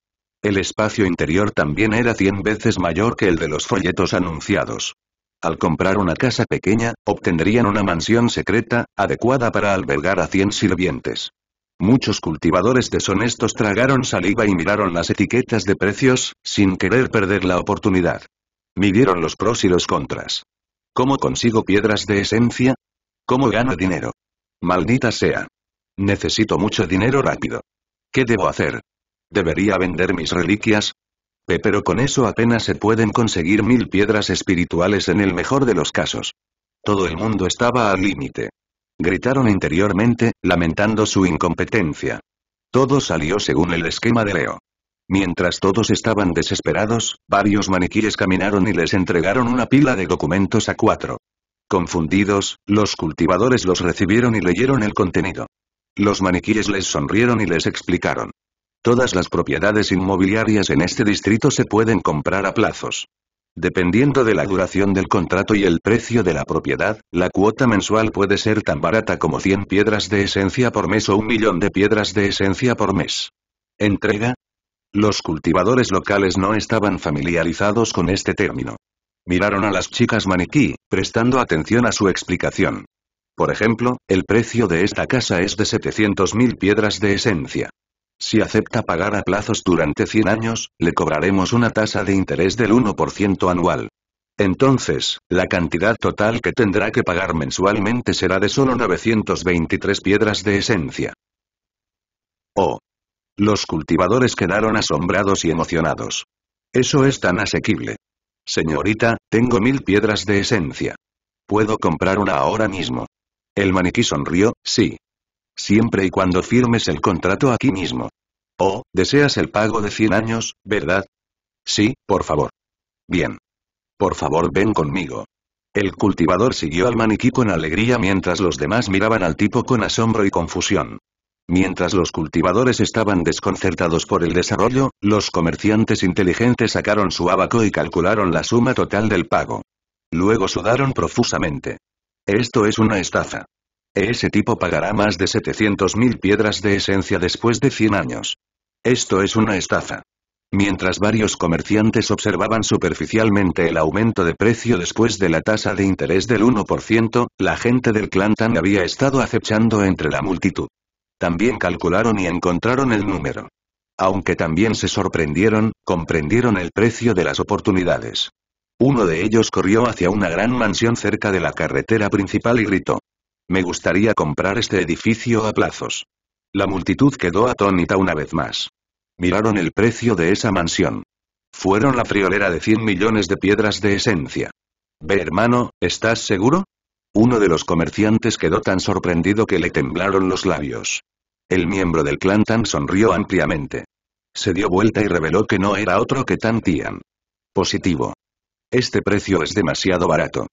El espacio interior también era 100 veces mayor que el de los folletos anunciados. Al comprar una casa pequeña, obtendrían una mansión secreta, adecuada para albergar a cien sirvientes. Muchos cultivadores deshonestos tragaron saliva y miraron las etiquetas de precios, sin querer perder la oportunidad. Midieron los pros y los contras. ¿Cómo consigo piedras de esencia? ¿Cómo gano dinero? Maldita sea. Necesito mucho dinero rápido. ¿Qué debo hacer? ¿Debería vender mis reliquias? Pero con eso apenas se pueden conseguir mil piedras espirituales en el mejor de los casos. Todo el mundo estaba al límite. Gritaron interiormente, lamentando su incompetencia. Todo salió según el esquema de Leo. Mientras todos estaban desesperados, varios maniquíes caminaron y les entregaron una pila de documentos a cuatro. Confundidos, los cultivadores los recibieron y leyeron el contenido. Los maniquíes les sonrieron y les explicaron. Todas las propiedades inmobiliarias en este distrito se pueden comprar a plazos. Dependiendo de la duración del contrato y el precio de la propiedad, la cuota mensual puede ser tan barata como 100 piedras de esencia por mes o un millón de piedras de esencia por mes. Entrega. Los cultivadores locales no estaban familiarizados con este término. Miraron a las chicas maniquí, prestando atención a su explicación. Por ejemplo, el precio de esta casa es de 700.000 piedras de esencia. Si acepta pagar a plazos durante 100 años, le cobraremos una tasa de interés del 1% anual. Entonces, la cantidad total que tendrá que pagar mensualmente será de solo 923 piedras de esencia. Oh. Los cultivadores quedaron asombrados y emocionados. Eso es tan asequible. Señorita, tengo mil piedras de esencia. Puedo comprar una ahora mismo. El maniquí sonrió, sí, siempre y cuando firmes el contrato aquí mismo. Oh, deseas el pago de 100 años, ¿verdad? Sí, por favor. Bien. Por favor ven conmigo. El cultivador siguió al maniquí con alegría mientras los demás miraban al tipo con asombro y confusión. Mientras los cultivadores estaban desconcertados por el desarrollo, los comerciantes inteligentes sacaron su abaco y calcularon la suma total del pago. Luego sudaron profusamente. Esto es una estafa. Ese tipo pagará más de 700.000 piedras de esencia después de 100 años. Esto es una estafa. Mientras varios comerciantes observaban superficialmente el aumento de precio después de la tasa de interés del 1%, la gente del clan Tan había estado acechando entre la multitud. También calcularon y encontraron el número. Aunque también se sorprendieron, comprendieron el precio de las oportunidades. Uno de ellos corrió hacia una gran mansión cerca de la carretera principal y gritó. Me gustaría comprar este edificio a plazos. La multitud quedó atónita una vez más. Miraron el precio de esa mansión. Fueron la friolera de 100 millones de piedras de esencia. Ve hermano, ¿estás seguro? Uno de los comerciantes quedó tan sorprendido que le temblaron los labios. El miembro del clan Tan sonrió ampliamente. Se dio vuelta y reveló que no era otro que Tan Tian. Positivo. Este precio es demasiado barato.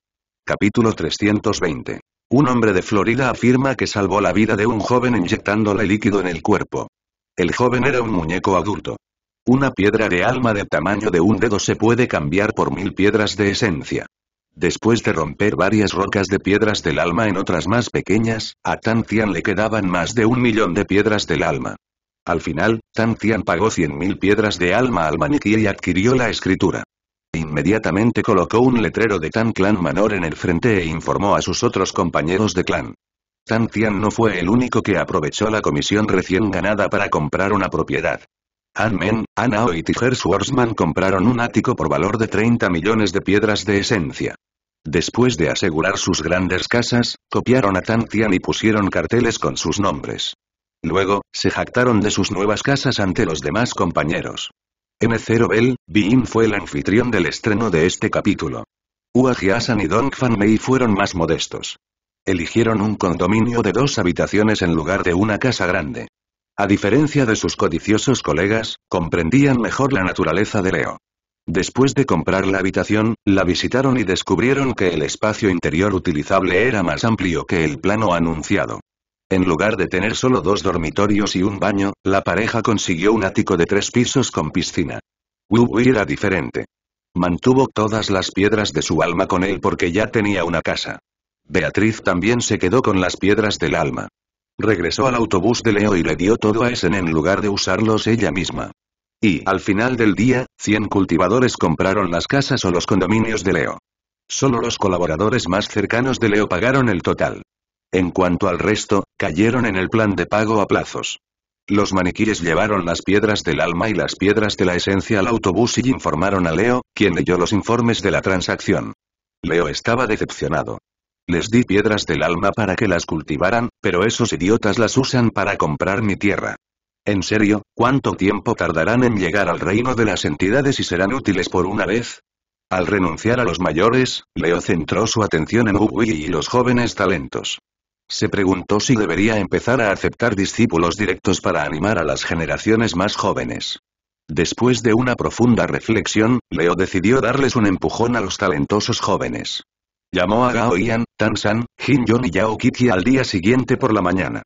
Capítulo 320. Un hombre de Florida afirma que salvó la vida de un joven inyectándole líquido en el cuerpo. El joven era un muñeco adulto. Una piedra de alma de tamaño de un dedo se puede cambiar por mil piedras de esencia. Después de romper varias rocas de piedras del alma en otras más pequeñas, a Tan Tian le quedaban más de un millón de piedras del alma. Al final, Tan Tian pagó mil piedras de alma al maniquí y adquirió la escritura. Inmediatamente colocó un letrero de Tan Clan Manor en el frente e informó a sus otros compañeros de clan. Tan Tian no fue el único que aprovechó la comisión recién ganada para comprar una propiedad. Han Men, Anao y Tiger Swordsman compraron un ático por valor de 30 millones de piedras de esencia. Después de asegurar sus grandes casas, copiaron a Tan Tian y pusieron carteles con sus nombres. Luego, se jactaron de sus nuevas casas ante los demás compañeros. M0 Bell, B.I.N. fue el anfitrión del estreno de este capítulo. Hua y Dong Fan Mei fueron más modestos. Eligieron un condominio de dos habitaciones en lugar de una casa grande. A diferencia de sus codiciosos colegas, comprendían mejor la naturaleza de Leo. Después de comprar la habitación, la visitaron y descubrieron que el espacio interior utilizable era más amplio que el plano anunciado. En lugar de tener solo dos dormitorios y un baño, la pareja consiguió un ático de tres pisos con piscina. Wu, era diferente. Mantuvo todas las piedras de su alma con él porque ya tenía una casa. Beatriz también se quedó con las piedras del alma. Regresó al autobús de Leo y le dio todo a Essen en lugar de usarlos ella misma. Y, al final del día, 100 cultivadores compraron las casas o los condominios de Leo. Solo los colaboradores más cercanos de Leo pagaron el total. En cuanto al resto, cayeron en el plan de pago a plazos. Los maniquíes llevaron las piedras del alma y las piedras de la esencia al autobús y informaron a Leo, quien leyó los informes de la transacción. Leo estaba decepcionado. Les di piedras del alma para que las cultivaran, pero esos idiotas las usan para comprar mi tierra. En serio, ¿cuánto tiempo tardarán en llegar al reino de las entidades y serán útiles por una vez? Al renunciar a los mayores, Leo centró su atención en Ubi y los jóvenes talentos. Se preguntó si debería empezar a aceptar discípulos directos para animar a las generaciones más jóvenes. Después de una profunda reflexión, Leo decidió darles un empujón a los talentosos jóvenes. Llamó a Gao Yan, Tan San, Jin Jong y Yao Kiki al día siguiente por la mañana.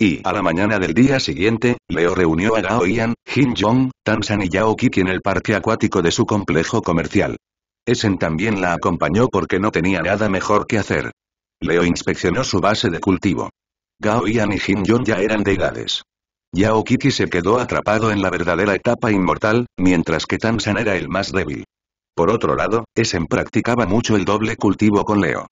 Y a la mañana del día siguiente, Leo reunió a Gao Yan, Jin Yong, Tan San y Yao Kiki en el parque acuático de su complejo comercial. Essen también la acompañó porque no tenía nada mejor que hacer. Leo inspeccionó su base de cultivo. Gao Yan y Jin Yong ya eran deidades. Yao Kiki se quedó atrapado en la verdadera etapa inmortal, mientras que Tan San era el más débil. Por otro lado, Esen practicaba mucho el doble cultivo con Leo.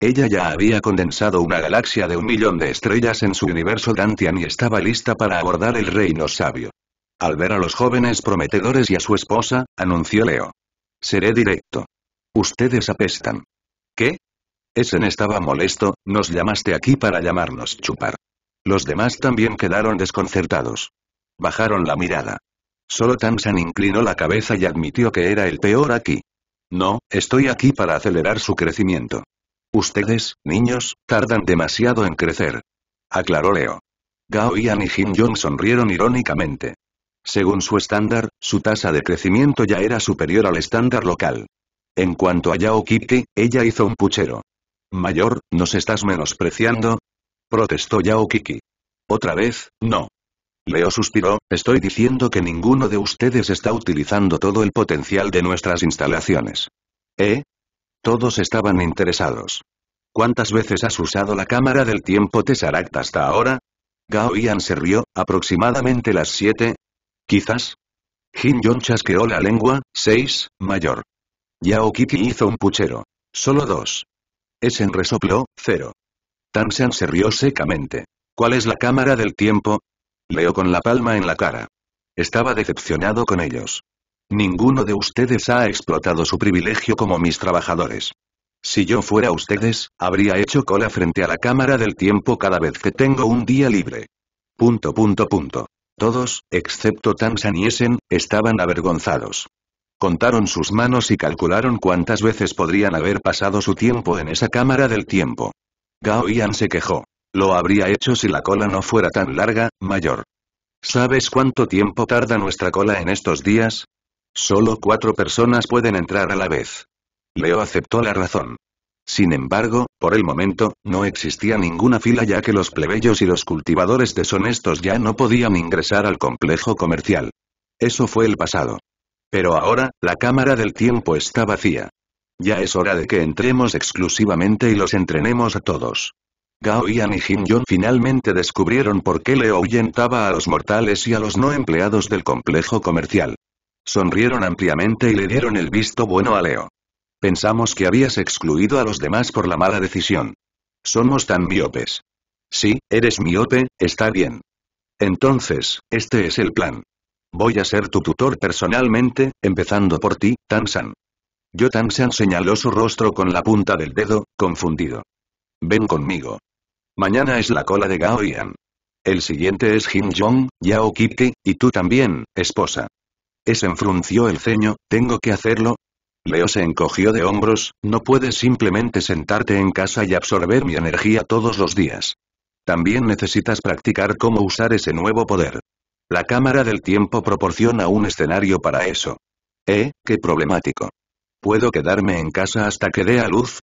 Ella ya había condensado una galaxia de un millón de estrellas en su universo Dantian y estaba lista para abordar el reino sabio. Al ver a los jóvenes prometedores y a su esposa, anunció Leo. Seré directo. Ustedes apestan. Esen estaba molesto, nos llamaste aquí para llamarnos chupar. Los demás también quedaron desconcertados. Bajaron la mirada. Solo Tamsan inclinó la cabeza y admitió que era el peor aquí. No, estoy aquí para acelerar su crecimiento. Ustedes, niños, tardan demasiado en crecer. Aclaró Leo. Gao Ian y Jin Jong sonrieron irónicamente. Según su estándar, su tasa de crecimiento ya era superior al estándar local. En cuanto a Yao Kiki, ella hizo un puchero. Mayor, ¿nos estás menospreciando? Protestó Yao Kiki. Otra vez, no. Leo suspiró, estoy diciendo que ninguno de ustedes está utilizando todo el potencial de nuestras instalaciones. ¿Eh? Todos estaban interesados. ¿Cuántas veces has usado la cámara del tiempo Tesseract hasta ahora? Gao Ian se rió, aproximadamente las siete. Quizás. Jin Yong chasqueó la lengua, seis, mayor. Yao Kiki hizo un puchero. Solo dos. Essen resopló, cero. Tansan se rió secamente. ¿Cuál es la cámara del tiempo? Leo con la palma en la cara. Estaba decepcionado con ellos. Ninguno de ustedes ha explotado su privilegio como mis trabajadores. Si yo fuera ustedes, habría hecho cola frente a la cámara del tiempo cada vez que tengo un día libre. Punto punto punto. Todos, excepto Tansan y Essen, estaban avergonzados. Contaron sus manos y calcularon cuántas veces podrían haber pasado su tiempo en esa cámara del tiempo. Gao Yan se quejó. Lo habría hecho si la cola no fuera tan larga, mayor. ¿Sabes cuánto tiempo tarda nuestra cola en estos días? Solo cuatro personas pueden entrar a la vez. Leo aceptó la razón. Sin embargo, por el momento, no existía ninguna fila ya que los plebeyos y los cultivadores deshonestos ya no podían ingresar al complejo comercial. Eso fue el pasado. Pero ahora, la cámara del tiempo está vacía. Ya es hora de que entremos exclusivamente y los entrenemos a todos. Gao y Jin Yong finalmente descubrieron por qué Leo huyentaba a los mortales y a los no empleados del complejo comercial. Sonrieron ampliamente y le dieron el visto bueno a Leo. Pensamos que habías excluido a los demás por la mala decisión. Somos tan miopes. Sí, eres miope, está bien. Entonces, este es el plan. Voy a ser tu tutor personalmente, empezando por ti, tan Yo Tan-san señaló su rostro con la punta del dedo, confundido. Ven conmigo. Mañana es la cola de Gao Yan. El siguiente es Jin Jong, Yao Kiki, y tú también, esposa. Es enfrunció el ceño, ¿tengo que hacerlo? Leo se encogió de hombros, no puedes simplemente sentarte en casa y absorber mi energía todos los días. También necesitas practicar cómo usar ese nuevo poder. La cámara del tiempo proporciona un escenario para eso. ¿Eh? ¡Qué problemático! ¿Puedo quedarme en casa hasta que dé a luz?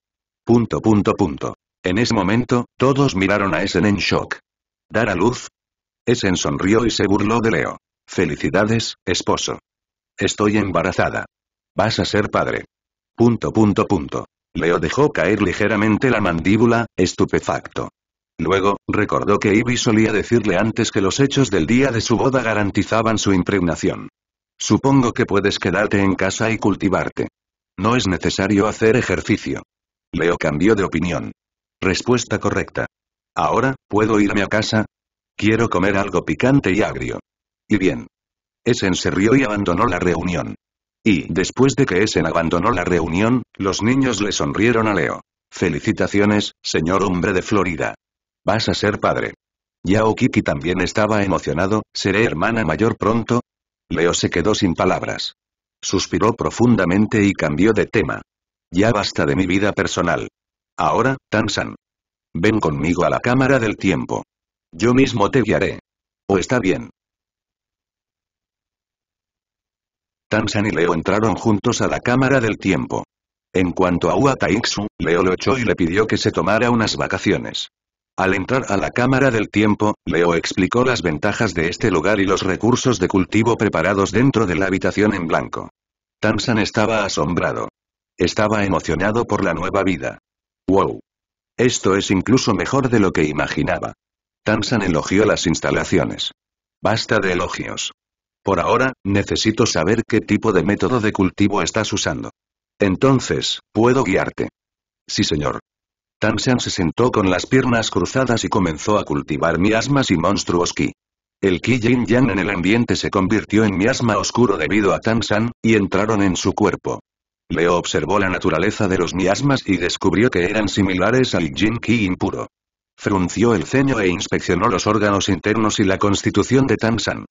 Punto punto punto. En ese momento, todos miraron a Essen en shock. ¿Dar a luz? Essen sonrió y se burló de Leo. Felicidades, esposo. Estoy embarazada. Vas a ser padre. Punto punto punto. Leo dejó caer ligeramente la mandíbula, estupefacto. Luego, recordó que Ivy solía decirle antes que los hechos del día de su boda garantizaban su impregnación. Supongo que puedes quedarte en casa y cultivarte. No es necesario hacer ejercicio. Leo cambió de opinión. Respuesta correcta. Ahora, ¿puedo irme a casa? Quiero comer algo picante y agrio. Y bien. Essen se rió y abandonó la reunión. Y después de que Essen abandonó la reunión, los niños le sonrieron a Leo. Felicitaciones, señor hombre de Florida. ¿Vas a ser padre? Yao Kiki también estaba emocionado, ¿seré hermana mayor pronto? Leo se quedó sin palabras. Suspiró profundamente y cambió de tema. Ya basta de mi vida personal. Ahora, Tansan. Ven conmigo a la cámara del tiempo. Yo mismo te guiaré. ¿O está bien? Tansan y Leo entraron juntos a la cámara del tiempo. En cuanto a Uatai Leo lo echó y le pidió que se tomara unas vacaciones. Al entrar a la Cámara del Tiempo, Leo explicó las ventajas de este lugar y los recursos de cultivo preparados dentro de la habitación en blanco. Tansan estaba asombrado. Estaba emocionado por la nueva vida. ¡Wow! Esto es incluso mejor de lo que imaginaba. Tansan elogió las instalaciones. Basta de elogios. Por ahora, necesito saber qué tipo de método de cultivo estás usando. Entonces, ¿puedo guiarte? Sí señor. Tansan se sentó con las piernas cruzadas y comenzó a cultivar miasmas y monstruos ki. El ki yin yang en el ambiente se convirtió en miasma oscuro debido a Tansan, y entraron en su cuerpo. Leo observó la naturaleza de los miasmas y descubrió que eran similares al Jin ki impuro. Frunció el ceño e inspeccionó los órganos internos y la constitución de Tansan.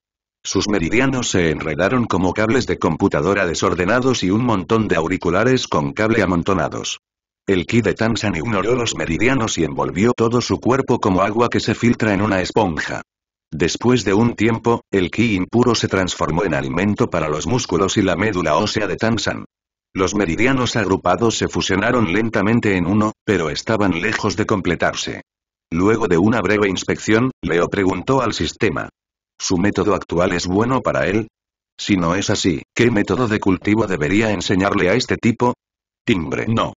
Sus meridianos se enredaron como cables de computadora desordenados y un montón de auriculares con cable amontonados. El ki de Tansan ignoró los meridianos y envolvió todo su cuerpo como agua que se filtra en una esponja. Después de un tiempo, el ki impuro se transformó en alimento para los músculos y la médula ósea de Tansan. Los meridianos agrupados se fusionaron lentamente en uno, pero estaban lejos de completarse. Luego de una breve inspección, Leo preguntó al sistema. ¿Su método actual es bueno para él? Si no es así, ¿qué método de cultivo debería enseñarle a este tipo? Timbre no.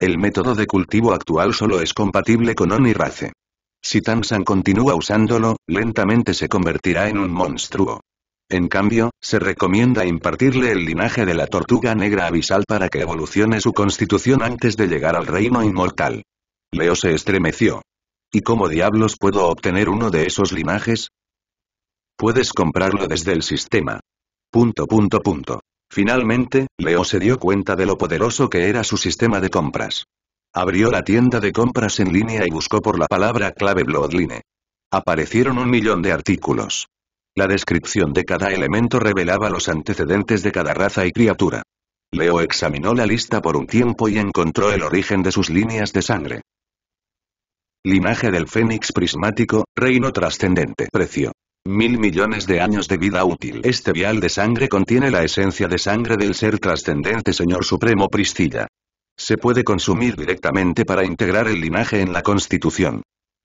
El método de cultivo actual solo es compatible con Race. Si Tansan continúa usándolo, lentamente se convertirá en un monstruo. En cambio, se recomienda impartirle el linaje de la tortuga negra abisal para que evolucione su constitución antes de llegar al reino inmortal. Leo se estremeció. ¿Y cómo diablos puedo obtener uno de esos linajes? Puedes comprarlo desde el sistema. Punto punto punto. Finalmente, Leo se dio cuenta de lo poderoso que era su sistema de compras. Abrió la tienda de compras en línea y buscó por la palabra clave Bloodline. Aparecieron un millón de artículos. La descripción de cada elemento revelaba los antecedentes de cada raza y criatura. Leo examinó la lista por un tiempo y encontró el origen de sus líneas de sangre. Linaje del Fénix Prismático, Reino Trascendente. Precio. Mil millones de años de vida útil. Este vial de sangre contiene la esencia de sangre del ser trascendente Señor Supremo Priscilla. Se puede consumir directamente para integrar el linaje en la constitución.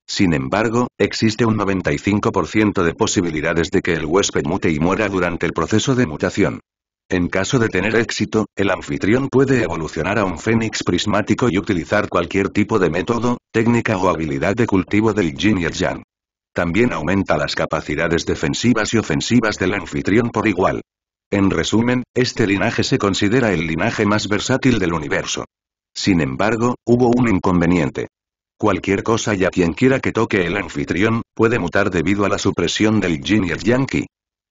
Sin embargo, existe un 95% de posibilidades de que el huésped mute y muera durante el proceso de mutación. En caso de tener éxito, el anfitrión puede evolucionar a un fénix prismático y utilizar cualquier tipo de método, técnica o habilidad de cultivo del yin y el yang. También aumenta las capacidades defensivas y ofensivas del anfitrión por igual. En resumen, este linaje se considera el linaje más versátil del universo. Sin embargo, hubo un inconveniente. Cualquier cosa y a quien quiera que toque el anfitrión, puede mutar debido a la supresión del Jin y el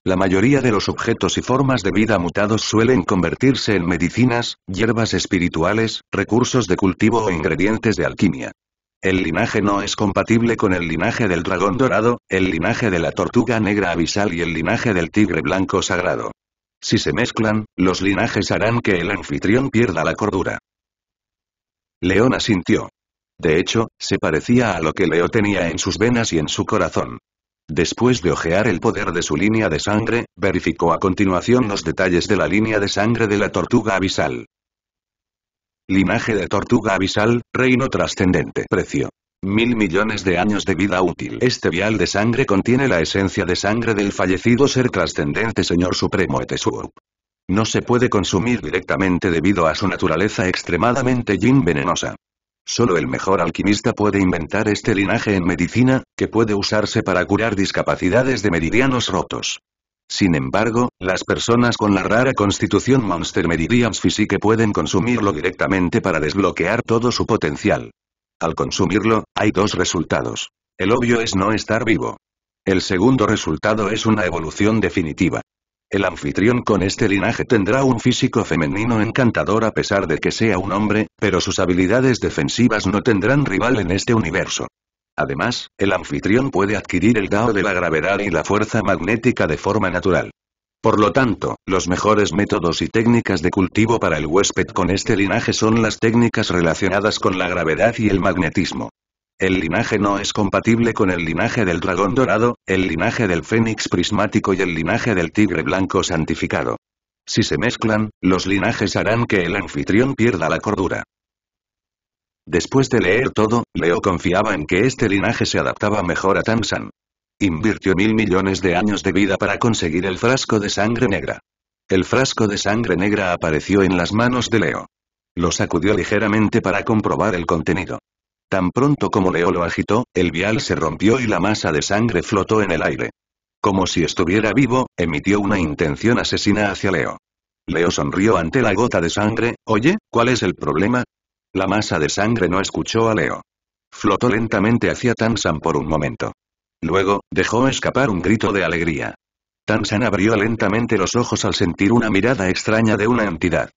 La mayoría de los objetos y formas de vida mutados suelen convertirse en medicinas, hierbas espirituales, recursos de cultivo o ingredientes de alquimia. El linaje no es compatible con el linaje del dragón dorado, el linaje de la tortuga negra abisal y el linaje del tigre blanco sagrado. Si se mezclan, los linajes harán que el anfitrión pierda la cordura. León asintió. De hecho, se parecía a lo que Leo tenía en sus venas y en su corazón. Después de ojear el poder de su línea de sangre, verificó a continuación los detalles de la línea de sangre de la tortuga abisal. Linaje de tortuga abisal, reino trascendente. Precio. Mil millones de años de vida útil. Este vial de sangre contiene la esencia de sangre del fallecido ser trascendente Señor Supremo Etesuop. No se puede consumir directamente debido a su naturaleza extremadamente yin venenosa. Solo el mejor alquimista puede inventar este linaje en medicina, que puede usarse para curar discapacidades de meridianos rotos. Sin embargo, las personas con la rara constitución Monster Meridians Physique pueden consumirlo directamente para desbloquear todo su potencial. Al consumirlo, hay dos resultados. El obvio es no estar vivo. El segundo resultado es una evolución definitiva. El anfitrión con este linaje tendrá un físico femenino encantador a pesar de que sea un hombre, pero sus habilidades defensivas no tendrán rival en este universo. Además, el anfitrión puede adquirir el Dao de la gravedad y la fuerza magnética de forma natural. Por lo tanto, los mejores métodos y técnicas de cultivo para el huésped con este linaje son las técnicas relacionadas con la gravedad y el magnetismo. El linaje no es compatible con el linaje del dragón dorado, el linaje del fénix prismático y el linaje del tigre blanco santificado. Si se mezclan, los linajes harán que el anfitrión pierda la cordura. Después de leer todo, Leo confiaba en que este linaje se adaptaba mejor a Tamsan. Invirtió mil millones de años de vida para conseguir el frasco de sangre negra. El frasco de sangre negra apareció en las manos de Leo. Lo sacudió ligeramente para comprobar el contenido. Tan pronto como Leo lo agitó, el vial se rompió y la masa de sangre flotó en el aire. Como si estuviera vivo, emitió una intención asesina hacia Leo. Leo sonrió ante la gota de sangre, oye, ¿cuál es el problema? La masa de sangre no escuchó a Leo. Flotó lentamente hacia Tansan por un momento. Luego, dejó escapar un grito de alegría. Tansan abrió lentamente los ojos al sentir una mirada extraña de una entidad.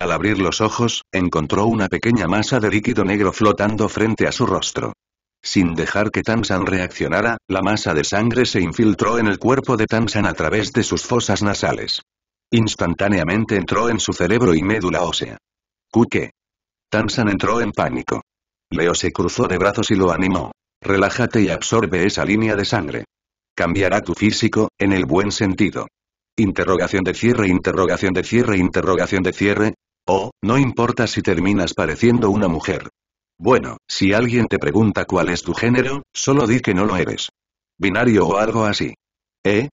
Al abrir los ojos, encontró una pequeña masa de líquido negro flotando frente a su rostro. Sin dejar que Tansan reaccionara, la masa de sangre se infiltró en el cuerpo de Tansan a través de sus fosas nasales. Instantáneamente entró en su cerebro y médula ósea. ¿Qué? Tansan entró en pánico. Leo se cruzó de brazos y lo animó. Relájate y absorbe esa línea de sangre. Cambiará tu físico, en el buen sentido. Interrogación de cierre, interrogación de cierre, interrogación de cierre. Oh, no importa si terminas pareciendo una mujer. Bueno, si alguien te pregunta cuál es tu género, solo di que no lo eres. Binario o algo así. ¿Eh?